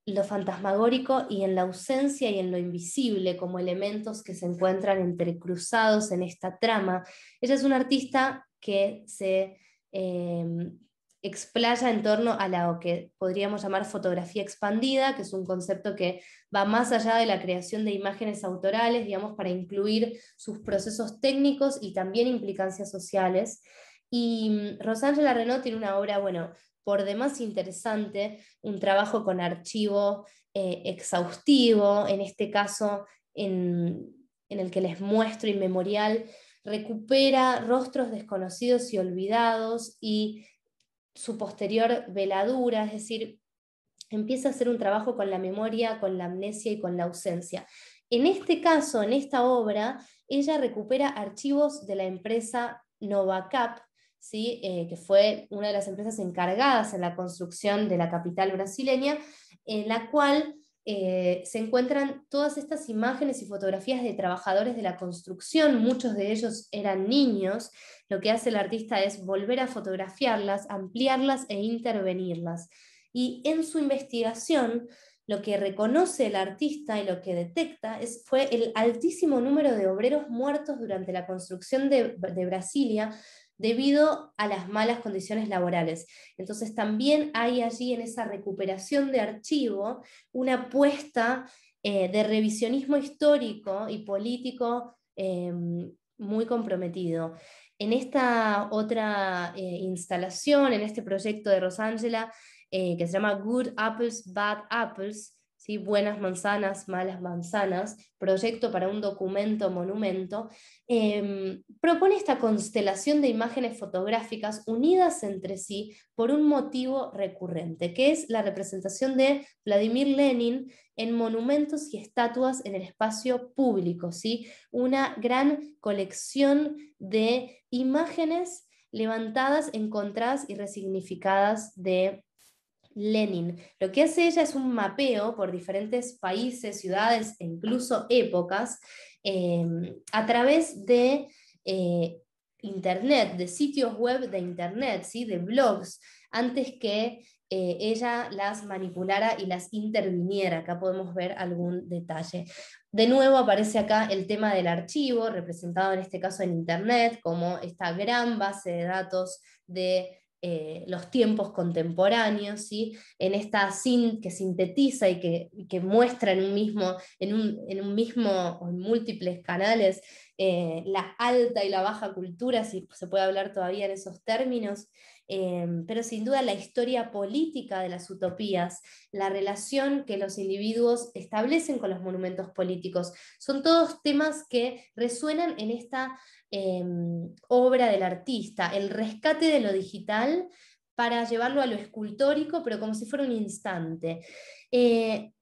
Speaker 1: lo fantasmagórico y en la ausencia y en lo invisible como elementos que se encuentran entrecruzados en esta trama. Ella es una artista que se em, explaya en torno a lo que podríamos llamar fotografía expandida, que es un concepto que va más allá de la creación de imágenes autorales, digamos, para incluir sus procesos técnicos y también implicancias sociales. Y mm, Rosangela Renault tiene una obra, bueno, por demás interesante, un trabajo con archivo eh, exhaustivo, en este caso en, el que les muestro Inmemorial, recupera rostros desconocidos y olvidados y su posterior veladura, es decir, empieza a hacer un trabajo con la memoria, con la amnesia y con la ausencia. En este caso, en esta obra, ella recupera archivos de la empresa Novacap, ¿sí? Eh, que fue una de las empresas encargadas en la construcción de la capital brasileña, en la cual eh, se encuentran todas estas imágenes y fotografías de trabajadores de la construcción, muchos de ellos eran niños, lo que hace el artista es volver a fotografiarlas, ampliarlas e intervenirlas. Y en su investigación, lo que reconoce el artista y lo que detecta es, fue el altísimo número de obreros muertos durante la construcción de Brasilia, debido a las malas condiciones laborales. Entonces también hay allí en esa recuperación de archivo una apuesta eh, de revisionismo histórico y político eh, muy comprometido. En esta otra eh, instalación, en este proyecto de Rosángela, que se llama Good Apples, Bad Apples, Buenas manzanas, malas manzanas, proyecto para un documento, monumento, em, propone esta constelación de imágenes fotográficas unidas entre sí por un motivo recurrente, que es la representación de Vladimir Lenin en monumentos y estatuas en el espacio público, ¿sí? Una gran colección de imágenes levantadas, encontradas y resignificadas de Lenin. Lo que hace ella es un mapeo por diferentes países, ciudades e incluso épocas em, a través de eh, Internet, de sitios web de Internet, ¿sí? de blogs, antes que eh, ella las manipulara y las interviniera. Acá podemos ver algún detalle. De nuevo aparece acá el tema del archivo, representado en este caso en Internet, como esta gran base de datos de eh, los tiempos contemporáneos, ¿sí? en esta sin, que sintetiza y que, muestra en un mismo, en un, mismo múltiples canales eh, la alta y la baja cultura, si se puede hablar todavía en esos términos, Em, pero sin duda la historia política de las utopías, la relación que los individuos establecen con los monumentos políticos, son todos temas que resuenan en esta em, obra del artista, el rescate de lo digital para llevarlo a lo escultórico, pero como si fuera un instante. Eh,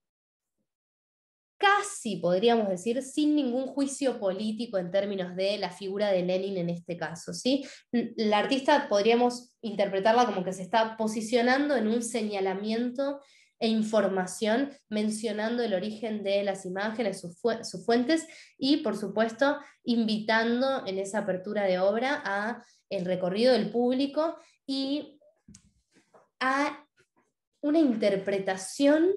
Speaker 1: casi podríamos decir, sin ningún juicio político en términos de la figura de Lenin en este caso. ¿sí? La artista podríamos interpretarla como que se está posicionando en un señalamiento e información mencionando el origen de las imágenes, sus, fuentes y, por supuesto, invitando en esa apertura de obra a el recorrido del público y a una interpretación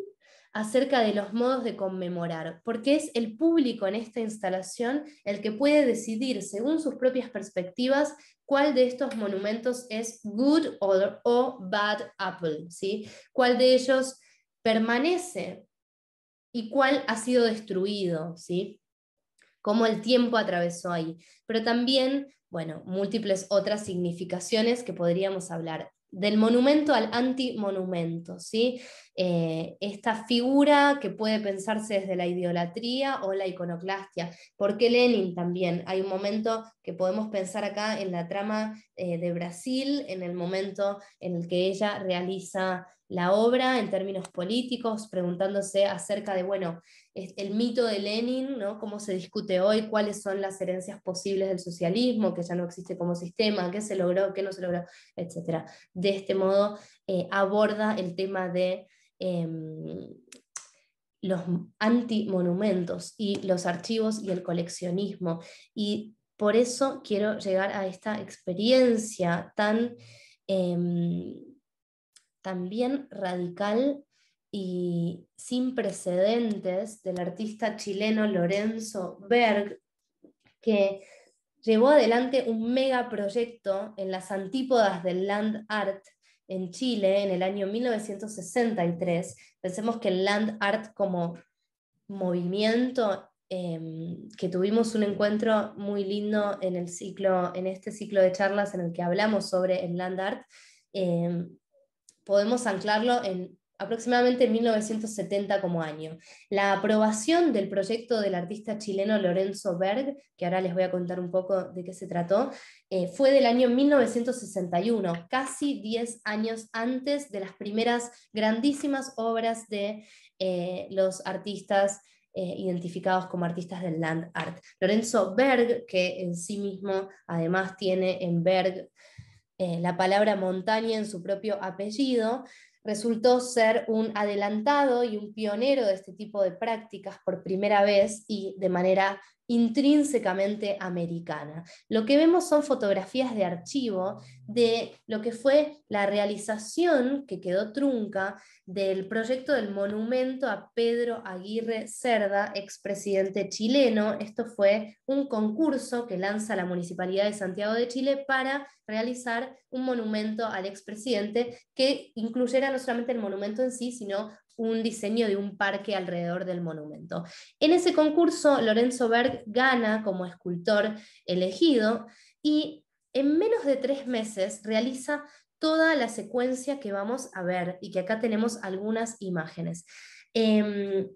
Speaker 1: acerca de los modos de conmemorar, porque es el público en esta instalación el que puede decidir, según sus propias perspectivas, cuál de estos monumentos es good or, o bad apple, ¿sí? cuál de ellos permanece y cuál ha sido destruido, ¿sí? cómo el tiempo atravesó ahí. Pero también, bueno, múltiples otras significaciones que podríamos hablar del monumento al antimonumento, ¿sí? Eh, esta figura que puede pensarse desde la idolatría o la iconoclastia. Porque Lenin también? Hay un momento que podemos pensar acá en la trama eh, de Brasil, en el momento en el que ella realiza la obra en términos políticos, preguntándose acerca de, bueno, el mito de Lenin, ¿no? cómo se discute hoy, cuáles son las herencias posibles del socialismo, que ya no existe como sistema, qué se logró, qué no se logró, etc. De este modo eh, aborda el tema de los em, los antimonumentos y los archivos y el coleccionismo. Y por eso quiero llegar a esta experiencia tan... Em, también radical y sin precedentes del artista chileno Lorenzo Berg, que llevó adelante un megaproyecto en las antípodas del land art en Chile en el año 1963. Pensemos que el land art como movimiento em, que tuvimos un encuentro muy lindo en, el ciclo, en este ciclo de charlas en el que hablamos sobre el land art, em, podemos anclarlo en aproximadamente 1970 como año. La aprobación del proyecto del artista chileno Lorenzo Berg, que ahora les voy a contar un poco de qué se trató, eh, fue del año 1961, casi 10 años antes de las primeras grandísimas obras de eh, los artistas eh, identificados como artistas del land art. Lorenzo Berg, que en sí mismo además tiene en Berg la palabra montaña en su propio apellido, resultó ser un adelantado y un pionero de este tipo de prácticas por primera vez y de manera intrínsecamente americana. Lo que vemos son fotografías de archivo de lo que fue la realización que quedó trunca del proyecto del monumento a Pedro Aguirre Cerda, expresidente chileno. Esto fue un concurso que lanza la Municipalidad de Santiago de Chile para realizar un monumento al expresidente que incluyera no solamente el monumento en sí, sino un diseño de un parque alrededor del monumento. En ese concurso, Lorenzo Berg gana como escultor elegido y en menos de tres meses realiza toda la secuencia que vamos a ver y que acá tenemos algunas imágenes. Em,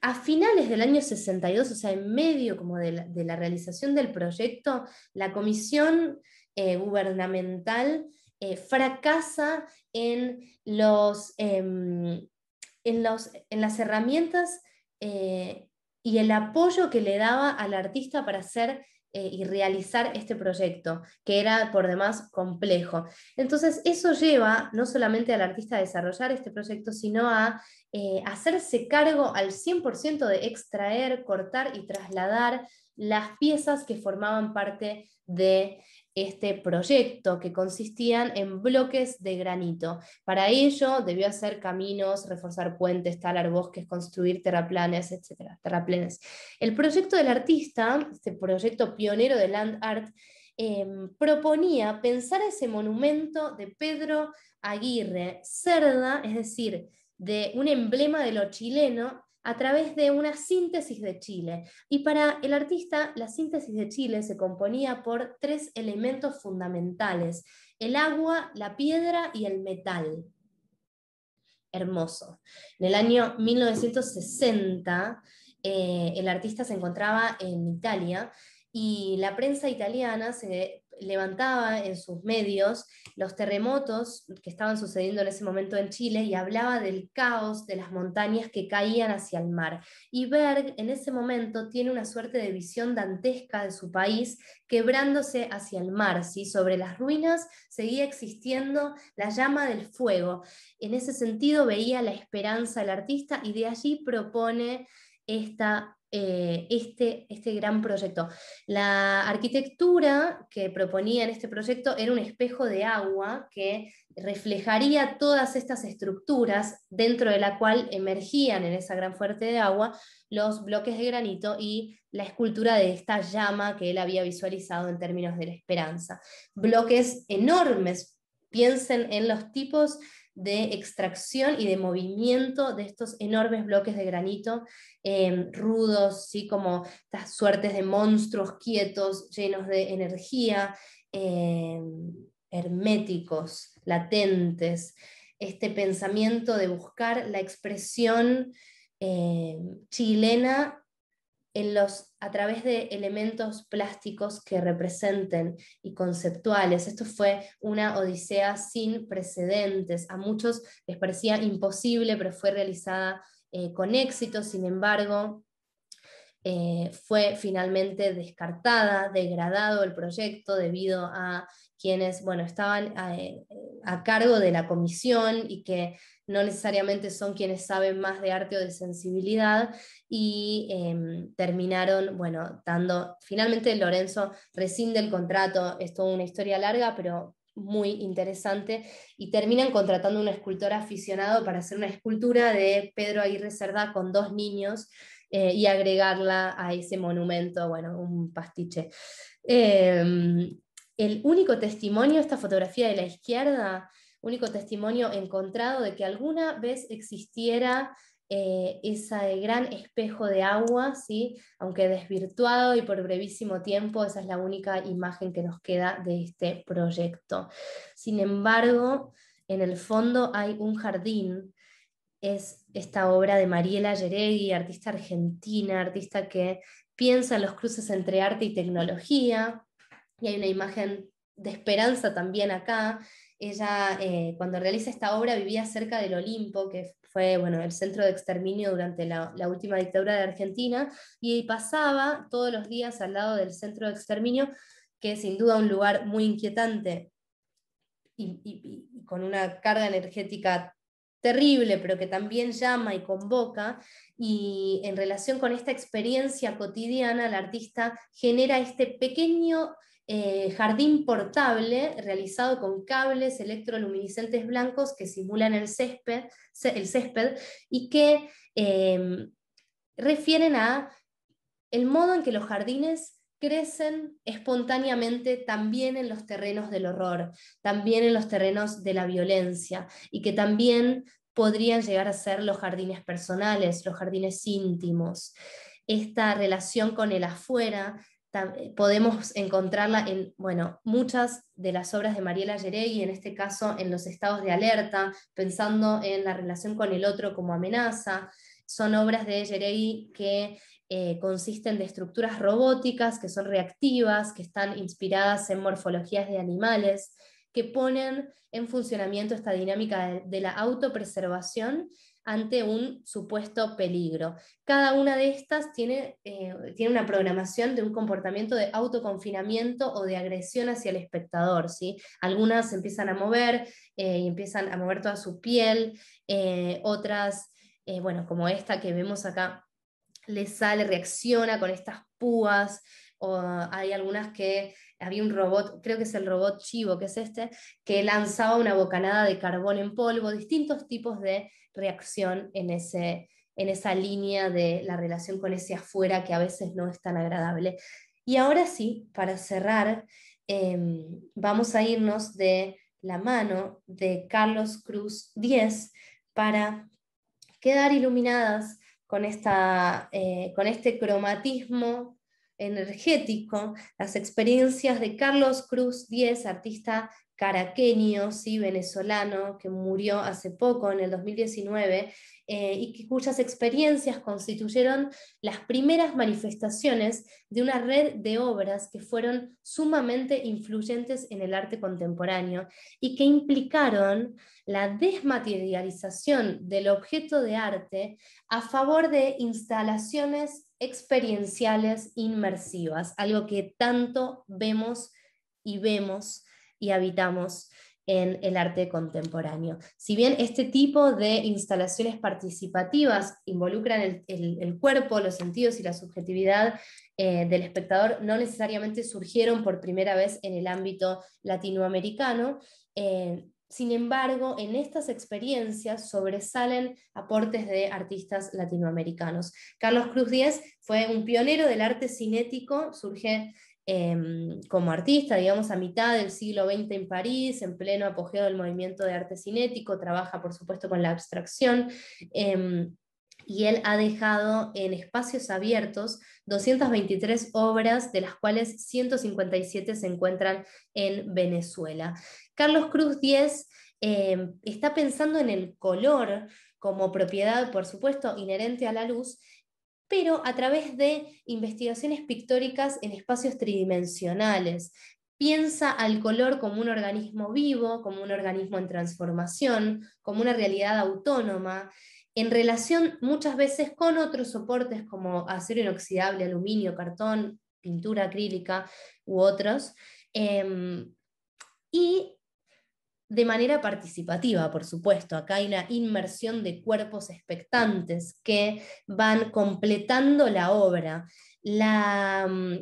Speaker 1: a finales del año 62, o sea, en medio como de la, realización del proyecto, la comisión eh, gubernamental eh, fracasa en los, em, en, los, en las herramientas eh, y el apoyo que le daba al artista para hacer eh, y realizar este proyecto, que era por demás complejo. Entonces, eso lleva no solamente al artista a desarrollar este proyecto, sino a eh, hacerse cargo al 100% de extraer, cortar y trasladar las piezas que formaban parte de este proyecto, que consistían en bloques de granito. Para ello debió hacer caminos, reforzar puentes, talar bosques, construir terraplanes, etc. El proyecto del artista, este proyecto pionero de Land Art, em, proponía pensar ese monumento de Pedro Aguirre Cerda, es decir, de un emblema de lo chileno, a través de una síntesis de Chile. Y para el artista, la síntesis de Chile se componía por tres elementos fundamentales, el agua, la piedra y el metal. Hermoso. En el año 1960, eh, el artista se encontraba en Italia y la prensa italiana se levantaba en sus medios los terremotos que estaban sucediendo en ese momento en Chile y hablaba del caos de las montañas que caían hacia el mar. Y Berg en ese momento tiene una suerte de visión dantesca de su país quebrándose hacia el mar, si sobre las ruinas seguía existiendo la llama del fuego. En ese sentido veía la esperanza del artista y de allí propone esta eh, este, este gran proyecto. La arquitectura que proponía en este proyecto era un espejo de agua que reflejaría todas estas estructuras dentro de la cual emergían en esa gran fuerte de agua los bloques de granito y la escultura de esta llama que él había visualizado en términos de la esperanza. Bloques enormes. Piensen en los tipos de extracción y de movimiento de estos enormes bloques de granito eh, rudos, ¿sí? como estas suertes de monstruos quietos, llenos de energía, eh, herméticos, latentes, este pensamiento de buscar la expresión eh, chilena en los, a través de elementos plásticos que representen y conceptuales. Esto fue una odisea sin precedentes. A muchos les parecía imposible, pero fue realizada eh, con éxito. Sin embargo, eh, fue finalmente descartada, degradado el proyecto debido a quienes bueno, estaban eh, a, cargo de la comisión y que no necesariamente son quienes saben más de arte o de sensibilidad y em, terminaron, bueno, dando, finalmente Lorenzo rescinde el contrato, es toda una historia larga, pero muy interesante, y terminan contratando a un escultor aficionado para hacer una escultura de Pedro Aguirre Cerda con dos niños eh, y agregarla a ese monumento, bueno, un pastiche. Em, el único testimonio, esta fotografía de la izquierda, único testimonio encontrado de que alguna vez existiera eh, ese gran espejo de agua, ¿sí? aunque desvirtuado y por brevísimo tiempo, esa es la única imagen que nos queda de este proyecto. Sin embargo, en el fondo hay un jardín, es esta obra de Mariela Yeregui, artista argentina, artista que piensa en los cruces entre arte y tecnología, y hay una imagen de esperanza también acá, ella, eh, cuando realiza esta obra, vivía cerca del Olimpo, que fue bueno, el centro de exterminio durante la, última dictadura de Argentina, y pasaba todos los días al lado del centro de exterminio, que es sin duda un lugar muy inquietante y, con una carga energética terrible, pero que también llama y convoca. Y en relación con esta experiencia cotidiana, la artista genera este pequeño eh, jardín portable realizado con cables electroluminiscentes blancos que simulan el césped, el césped y que em, refieren a el modo en que los jardines crecen espontáneamente también en los terrenos del horror, también en los terrenos de la violencia y que también podrían llegar a ser los jardines personales, los jardines íntimos esta relación con el afuera, eh, podemos encontrarla en muchas de las obras de Mariela Yeregui, en este caso en los estados de alerta, pensando en la relación con el otro como amenaza. Son obras de Yeregui que eh, consisten de estructuras robóticas que son reactivas, que están inspiradas en morfologías de animales, que ponen en funcionamiento esta dinámica de la autopreservación ante un supuesto peligro. Cada una de estas tiene, eh, tiene una programación de un comportamiento de autoconfinamiento o de agresión hacia el espectador. ¿sí? Algunas empiezan a mover eh, y empiezan a mover toda su piel, eh, otras, bueno, como esta que vemos acá, le sale, reacciona con estas púas, o hay algunas que había un robot, creo que es el robot Chivo, que es este, que lanzaba una bocanada de carbón en polvo, distintos tipos de reacción en, ese, en esa línea de la relación con ese afuera que a veces no es tan agradable. Y ahora sí, para cerrar, em, vamos a irnos de la mano de Carlos Cruz 10 para quedar iluminadas con, esta, eh, con este cromatismo energético, las experiencias de Carlos Cruz Díez, artista caraqueño, ¿sí? venezolano, que murió hace poco, en el 2019, eh, y cuyas experiencias constituyeron las primeras manifestaciones de una red de obras que fueron sumamente influyentes en el arte contemporáneo y que implicaron la desmaterialización del objeto de arte a favor de instalaciones experienciales inmersivas, algo que tanto vemos y vemos y habitamos en el arte contemporáneo. Si bien este tipo de instalaciones participativas involucran el, cuerpo, los sentidos y la subjetividad eh, del espectador, no necesariamente surgieron por primera vez en el ámbito latinoamericano. Eh, sin embargo, en estas experiencias sobresalen aportes de artistas latinoamericanos. Carlos Cruz Díez fue un pionero del arte cinético, surge Em, como artista, digamos, a mitad del siglo XX en París, en pleno apogeo del movimiento de arte cinético, trabaja, por supuesto, con la abstracción. Em, y él ha dejado en espacios abiertos 223 obras, de las cuales 157 se encuentran en Venezuela. Carlos Cruz Díez em, está pensando en el color como propiedad, por supuesto, inherente a la luz, pero a través de investigaciones pictóricas en espacios tridimensionales. Piensa al color como un organismo vivo, como un organismo en transformación, como una realidad autónoma, en relación muchas veces con otros soportes como acero inoxidable, aluminio, cartón, pintura acrílica u otros. Em, y de manera participativa, por supuesto. Acá hay una inmersión de cuerpos expectantes que van completando la obra. La mm,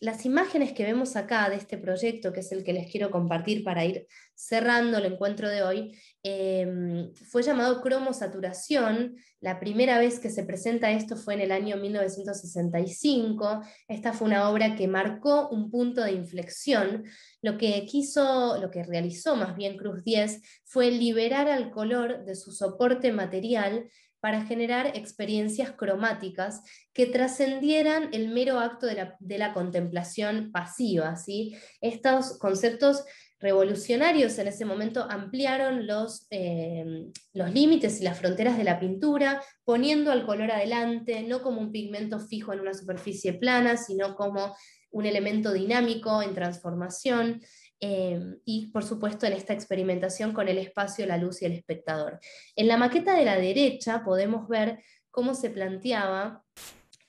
Speaker 1: las imágenes que vemos acá de este proyecto, que es el que les quiero compartir para ir cerrando el encuentro de hoy, em, fue llamado cromosaturación. La primera vez que se presenta esto fue en el año 1965. Esta fue una obra que marcó un punto de inflexión. Lo que quiso, lo que realizó más bien Cruz 10 fue liberar al color de su soporte material para generar experiencias cromáticas que trascendieran el mero acto de la, contemplación pasiva. Estos conceptos revolucionarios en ese momento ampliaron eh, los límites y las fronteras de la pintura, poniendo al color adelante, no como un pigmento fijo en una superficie plana, sino como un elemento dinámico en transformación. Em, y por supuesto en esta experimentación con el espacio, la luz y el espectador. En la maqueta de la derecha podemos ver cómo se planteaba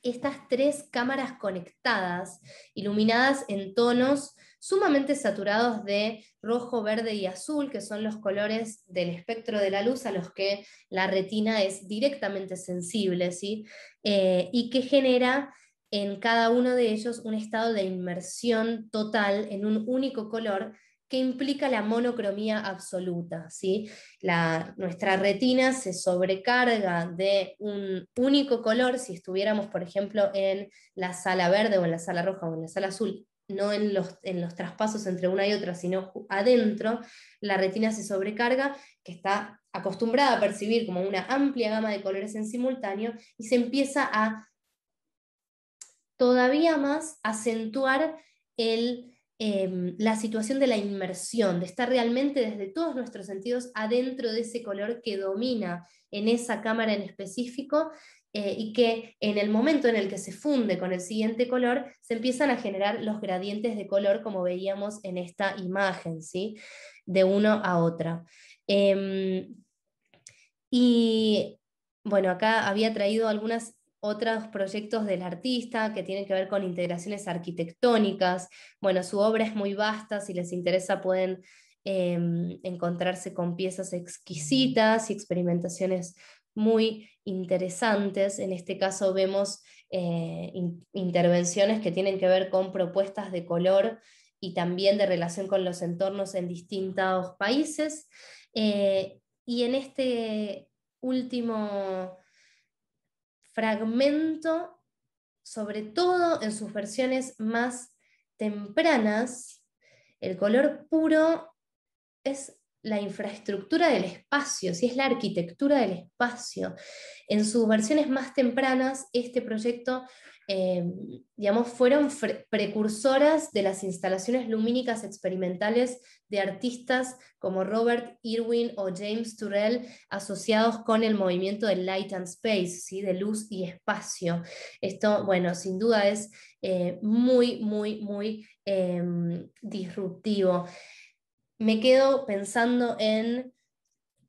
Speaker 1: estas tres cámaras conectadas, iluminadas en tonos sumamente saturados de rojo, verde y azul, que son los colores del espectro de la luz a los que la retina es directamente sensible, ¿sí? Eh, y que genera en cada uno de ellos un estado de inmersión total en un único color que implica la monocromía absoluta. ¿sí? La, nuestra retina se sobrecarga de un único color, si estuviéramos, por ejemplo, en la sala verde o en la sala roja o en la sala azul, no en los, en los traspasos entre una y otra, sino adentro, la retina se sobrecarga, que está acostumbrada a percibir como una amplia gama de colores en simultáneo, y se empieza a todavía más acentuar em, la situación de la inmersión, de estar realmente desde todos nuestros sentidos adentro de ese color que domina en esa cámara en específico eh, y que en el momento en el que se funde con el siguiente color se empiezan a generar los gradientes de color como veíamos en esta imagen, ¿sí? de uno a otra. Em, y bueno, acá había traído algunas otros proyectos del artista que tienen que ver con integraciones arquitectónicas. Bueno, su obra es muy vasta, si les interesa pueden em, encontrarse con piezas exquisitas y experimentaciones muy interesantes. En este caso vemos eh, intervenciones que tienen que ver con propuestas de color y también de relación con los entornos en distintos países. Eh, y en este último fragmento, sobre todo en sus versiones más tempranas, el color puro es la infraestructura del espacio, si es la arquitectura del espacio. En sus versiones más tempranas, este proyecto Em, digamos, fueron precursoras de las instalaciones lumínicas experimentales de artistas como Robert Irwin o James Turrell, asociados con el movimiento de light and space, ¿sí? de luz y espacio. Esto, bueno, sin duda es eh, muy, muy, muy em, disruptivo. Me quedo pensando en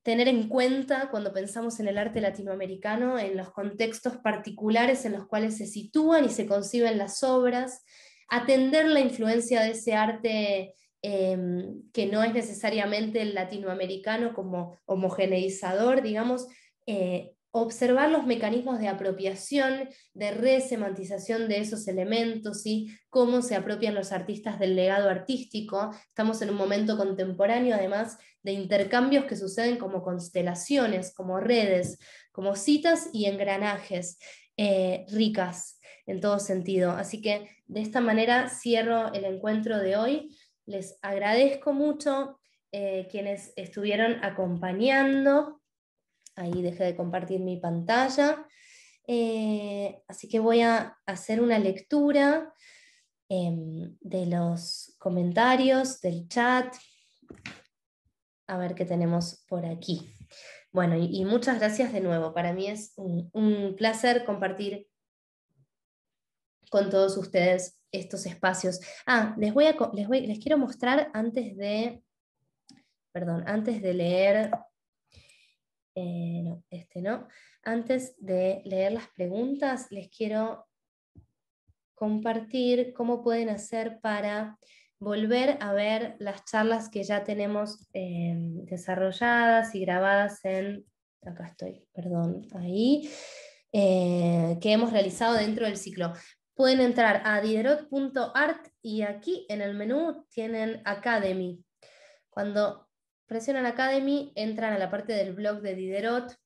Speaker 1: tener en cuenta cuando pensamos en el arte latinoamericano, en los contextos particulares en los cuales se sitúan y se conciben las obras, atender la influencia de ese arte em, que no es necesariamente el latinoamericano como homogeneizador, digamos, eh, observar los mecanismos de apropiación, de resemantización de esos elementos, y cómo se apropian los artistas del legado artístico. Estamos en un momento contemporáneo, además, de intercambios que suceden como constelaciones, como redes, como citas y engranajes eh, ricas en todo sentido. Así que de esta manera cierro el encuentro de hoy. Les agradezco mucho eh, quienes estuvieron acompañando. Ahí dejé de compartir mi pantalla. Eh, así que voy a hacer una lectura em, de los comentarios, del chat. A ver qué tenemos por aquí. Bueno, y, muchas gracias de nuevo. Para mí es un, placer compartir con todos ustedes estos espacios. Ah, les, voy a, quiero mostrar antes de, perdón, antes de leer eh, no, este no. Antes de leer las preguntas, les quiero compartir cómo pueden hacer para volver a ver las charlas que ya tenemos em, desarrolladas y grabadas en, acá estoy, perdón, ahí, eh, que hemos realizado dentro del ciclo. Pueden entrar a diderot.art y aquí en el menú tienen Academy. Cuando presionan Academy, entran a la parte del blog de Diderot.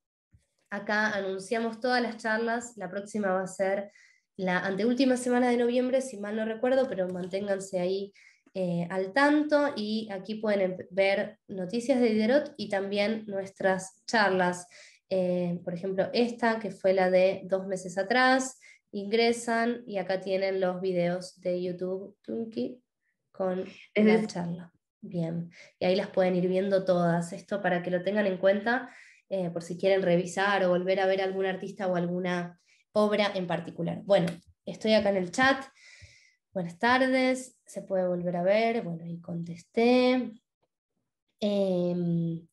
Speaker 1: Acá anunciamos todas las charlas. La próxima va a ser la anteúltima semana de noviembre, si mal no recuerdo, pero manténganse ahí eh, al tanto y aquí pueden em, ver noticias de Diderot y también nuestras charlas. Eh, por ejemplo, esta que fue la de dos meses atrás, ingresan y acá tienen los videos de YouTube Tunki con la charla. Bien, y ahí las pueden ir viendo todas, esto para que lo tengan en cuenta eh, por si quieren revisar o volver a ver algún artista o alguna obra en particular. Bueno, estoy acá en el chat. Buenas tardes, se puede volver a ver. Bueno, ahí contesté. Em,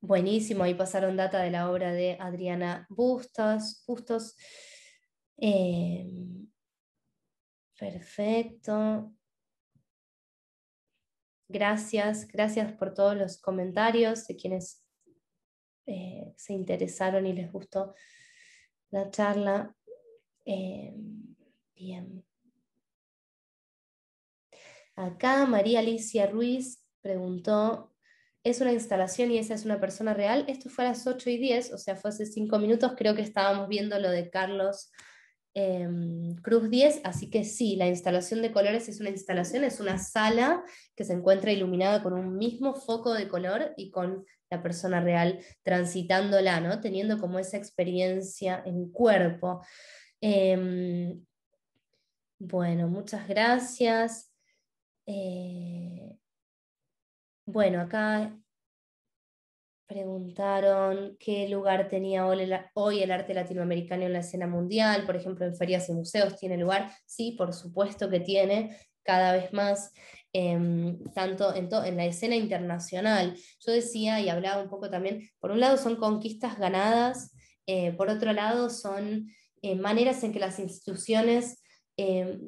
Speaker 1: buenísimo, ahí pasaron data de la obra de Adriana Bustos. Bustos. Em, perfecto gracias, gracias por todos los comentarios de quienes eh, se interesaron y les gustó la charla. Eh, bien. Acá María Alicia Ruiz preguntó, ¿es una instalación y esa es una persona real? Esto fue a las 8 y 10, o sea, fue hace 5 minutos, creo que estábamos viendo lo de Carlos Em, cruz 10, así que sí, la instalación de colores es una instalación, es una sala que se encuentra iluminada con un mismo foco de color y con la persona real transitándola, ¿no? teniendo como esa experiencia en cuerpo. Em, bueno, muchas gracias. Eh, bueno, acá preguntaron qué lugar tenía hoy el arte latinoamericano en la escena mundial, por ejemplo, en ferias y museos tiene lugar, sí, por supuesto que tiene cada vez más, em, tanto en, la escena internacional. Yo decía y hablaba un poco también, por un lado son conquistas ganadas, eh, por otro lado son eh, maneras en que las instituciones em,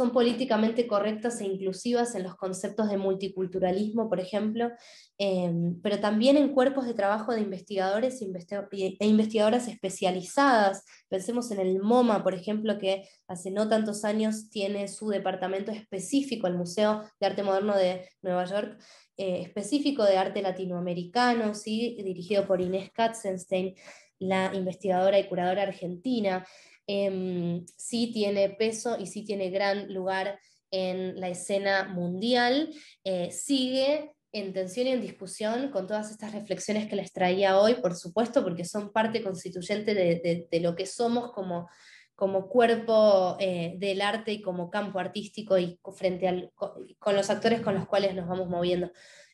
Speaker 1: son políticamente correctas e inclusivas en los conceptos de multiculturalismo, por ejemplo, em, pero también en cuerpos de trabajo de investigadores e investigadoras especializadas. Pensemos en el MoMA, por ejemplo, que hace no tantos años tiene su departamento específico, el Museo de Arte Moderno de Nueva York, eh, específico de arte latinoamericano, dirigido por Inés Katzenstein, la investigadora y curadora argentina. Em, sí tiene peso y sí tiene gran lugar en la escena mundial, eh, sigue en tensión y en discusión con todas estas reflexiones que les traía hoy, por supuesto, porque son parte constituyente de, lo que somos como, como cuerpo eh, del arte y como campo artístico y frente al, con los actores con los cuales nos vamos moviendo.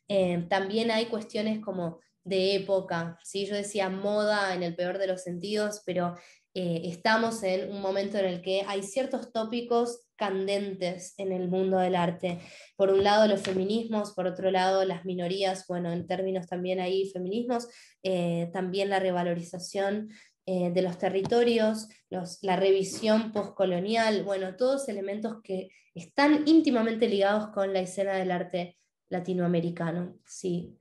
Speaker 1: Eh, también hay cuestiones como de época, ¿sí? yo decía moda en el peor de los sentidos, pero eh, estamos en un momento en el que hay ciertos tópicos candentes en el mundo del arte. Por un lado los feminismos, por otro lado las minorías, bueno, en términos también ahí feminismos, eh, también la revalorización eh, de los territorios, los, la revisión postcolonial, bueno, todos elementos que están íntimamente ligados con la escena del arte latinoamericano. Sí,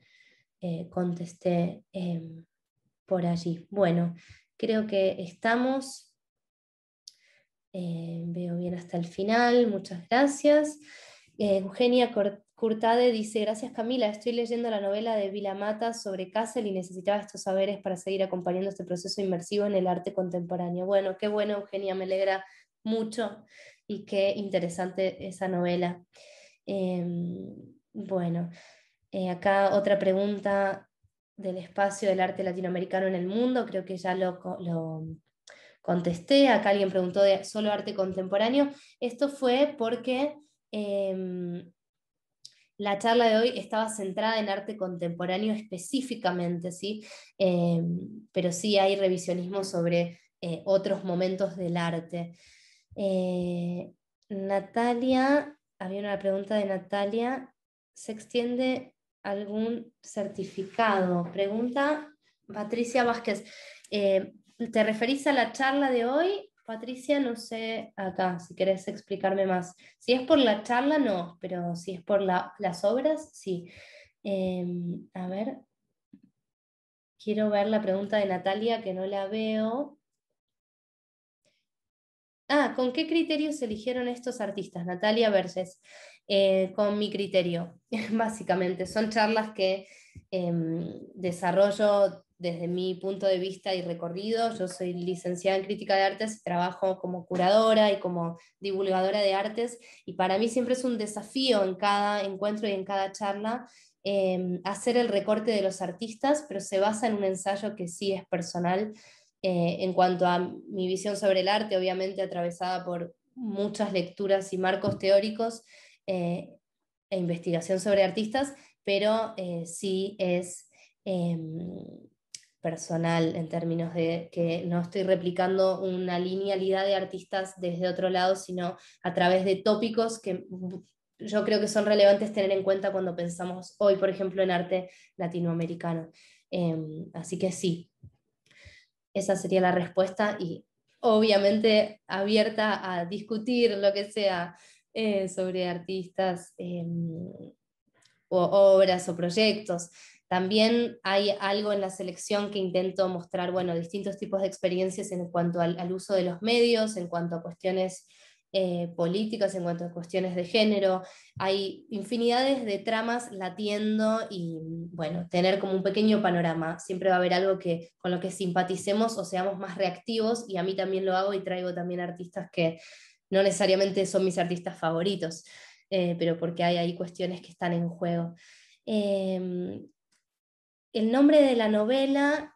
Speaker 1: contesté em, por allí. Bueno, Creo que estamos. Eh, veo bien hasta el final, muchas gracias. Eh, Eugenia Curtade dice, gracias Camila, estoy leyendo la novela de Vila Mata sobre Kassel y necesitaba estos saberes para seguir acompañando este proceso inmersivo en el arte contemporáneo. Bueno, qué bueno Eugenia, me alegra mucho y qué interesante esa novela. Em, bueno, eh, acá otra pregunta del espacio del arte latinoamericano en el mundo, creo que ya lo, lo contesté, acá alguien preguntó de solo arte contemporáneo, esto fue porque em, la charla de hoy estaba centrada en arte contemporáneo específicamente, ¿sí? Em, pero sí hay revisionismo sobre eh, otros momentos del arte. Eh, Natalia, había una pregunta de Natalia, se extiende algún certificado. Pregunta Patricia Vázquez. Eh, ¿Te referís a la charla de hoy? Patricia, no sé acá, si querés explicarme más. Si es por la charla, no, pero si es por las obras, sí. Em, a ver, quiero ver la pregunta de Natalia, que no la veo. Ah, ¿con qué criterios eligieron estos artistas? Natalia Verges. Eh, con mi criterio, básicamente. Son charlas que em, desarrollo desde mi punto de vista y recorrido. Yo soy licenciada en crítica de artes trabajo como curadora y como divulgadora de artes. Y para mí siempre es un desafío en cada encuentro y en cada charla em, hacer el recorte de los artistas, pero se basa en un ensayo que sí es personal eh, en cuanto a mi visión sobre el arte, obviamente atravesada por muchas lecturas y marcos teóricos, eh, e investigación sobre artistas, pero eh, sí es em, personal en términos de que no estoy replicando una linealidad de artistas desde otro lado, sino a través de tópicos que yo creo que son relevantes tener en cuenta cuando pensamos hoy, por ejemplo, en arte latinoamericano. Em, así que sí, esa sería la respuesta y obviamente abierta a discutir lo que sea. Eh, sobre artistas em, o obras o proyectos. También hay algo en la selección que intento mostrar, bueno, distintos tipos de experiencias en cuanto al, uso de los medios, en cuanto a cuestiones eh, políticas, en cuanto a cuestiones de género. Hay infinidades de tramas latiendo y, bueno, tener como un pequeño panorama. Siempre va a haber algo que, con lo que simpaticemos o seamos más reactivos y a mí también lo hago y traigo también artistas que no necesariamente son mis artistas favoritos, eh, pero porque hay ahí cuestiones que están en juego. Em, el nombre de la novela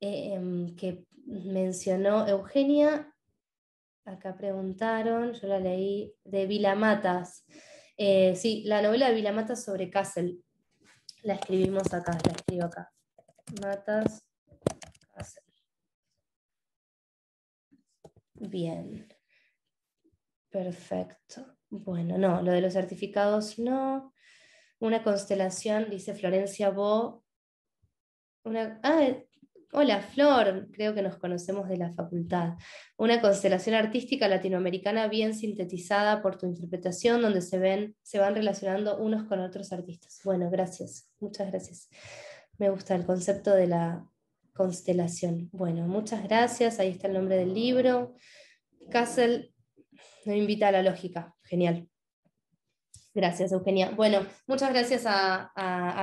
Speaker 1: em, que mencionó Eugenia, acá preguntaron, yo la leí, de Vilamatas. Eh, sí, la novela de Vilamatas sobre Castle. La escribimos acá, la escribo acá. Matas, Bien. Perfecto. Bueno, no, lo de los certificados no. Una constelación, dice Florencia Bo. Una, ah, hola Flor, creo que nos conocemos de la facultad. Una constelación artística latinoamericana bien sintetizada por tu interpretación, donde se, ven, se van relacionando unos con otros artistas. Bueno, gracias, muchas gracias. Me gusta el concepto de la constelación. Bueno, muchas gracias. Ahí está el nombre del libro. Castle nos invita a la lógica. Genial. Gracias, Eugenia. Bueno, muchas gracias a,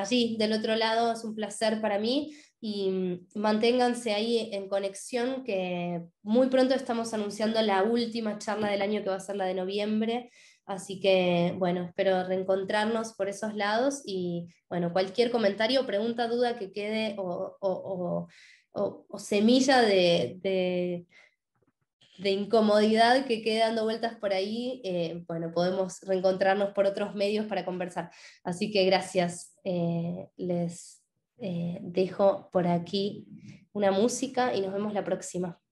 Speaker 1: allí del otro lado, es un placer para mí y mm, manténganse ahí en conexión que muy pronto estamos anunciando la última charla del año que va a ser la de noviembre, así que bueno, espero reencontrarnos por esos lados y bueno, cualquier comentario, pregunta, duda que quede o, semilla de de incomodidad que quede dando vueltas por ahí, eh, bueno, podemos reencontrarnos por otros medios para conversar. Así que gracias. Eh, les eh, dejo por aquí una música y nos vemos la próxima.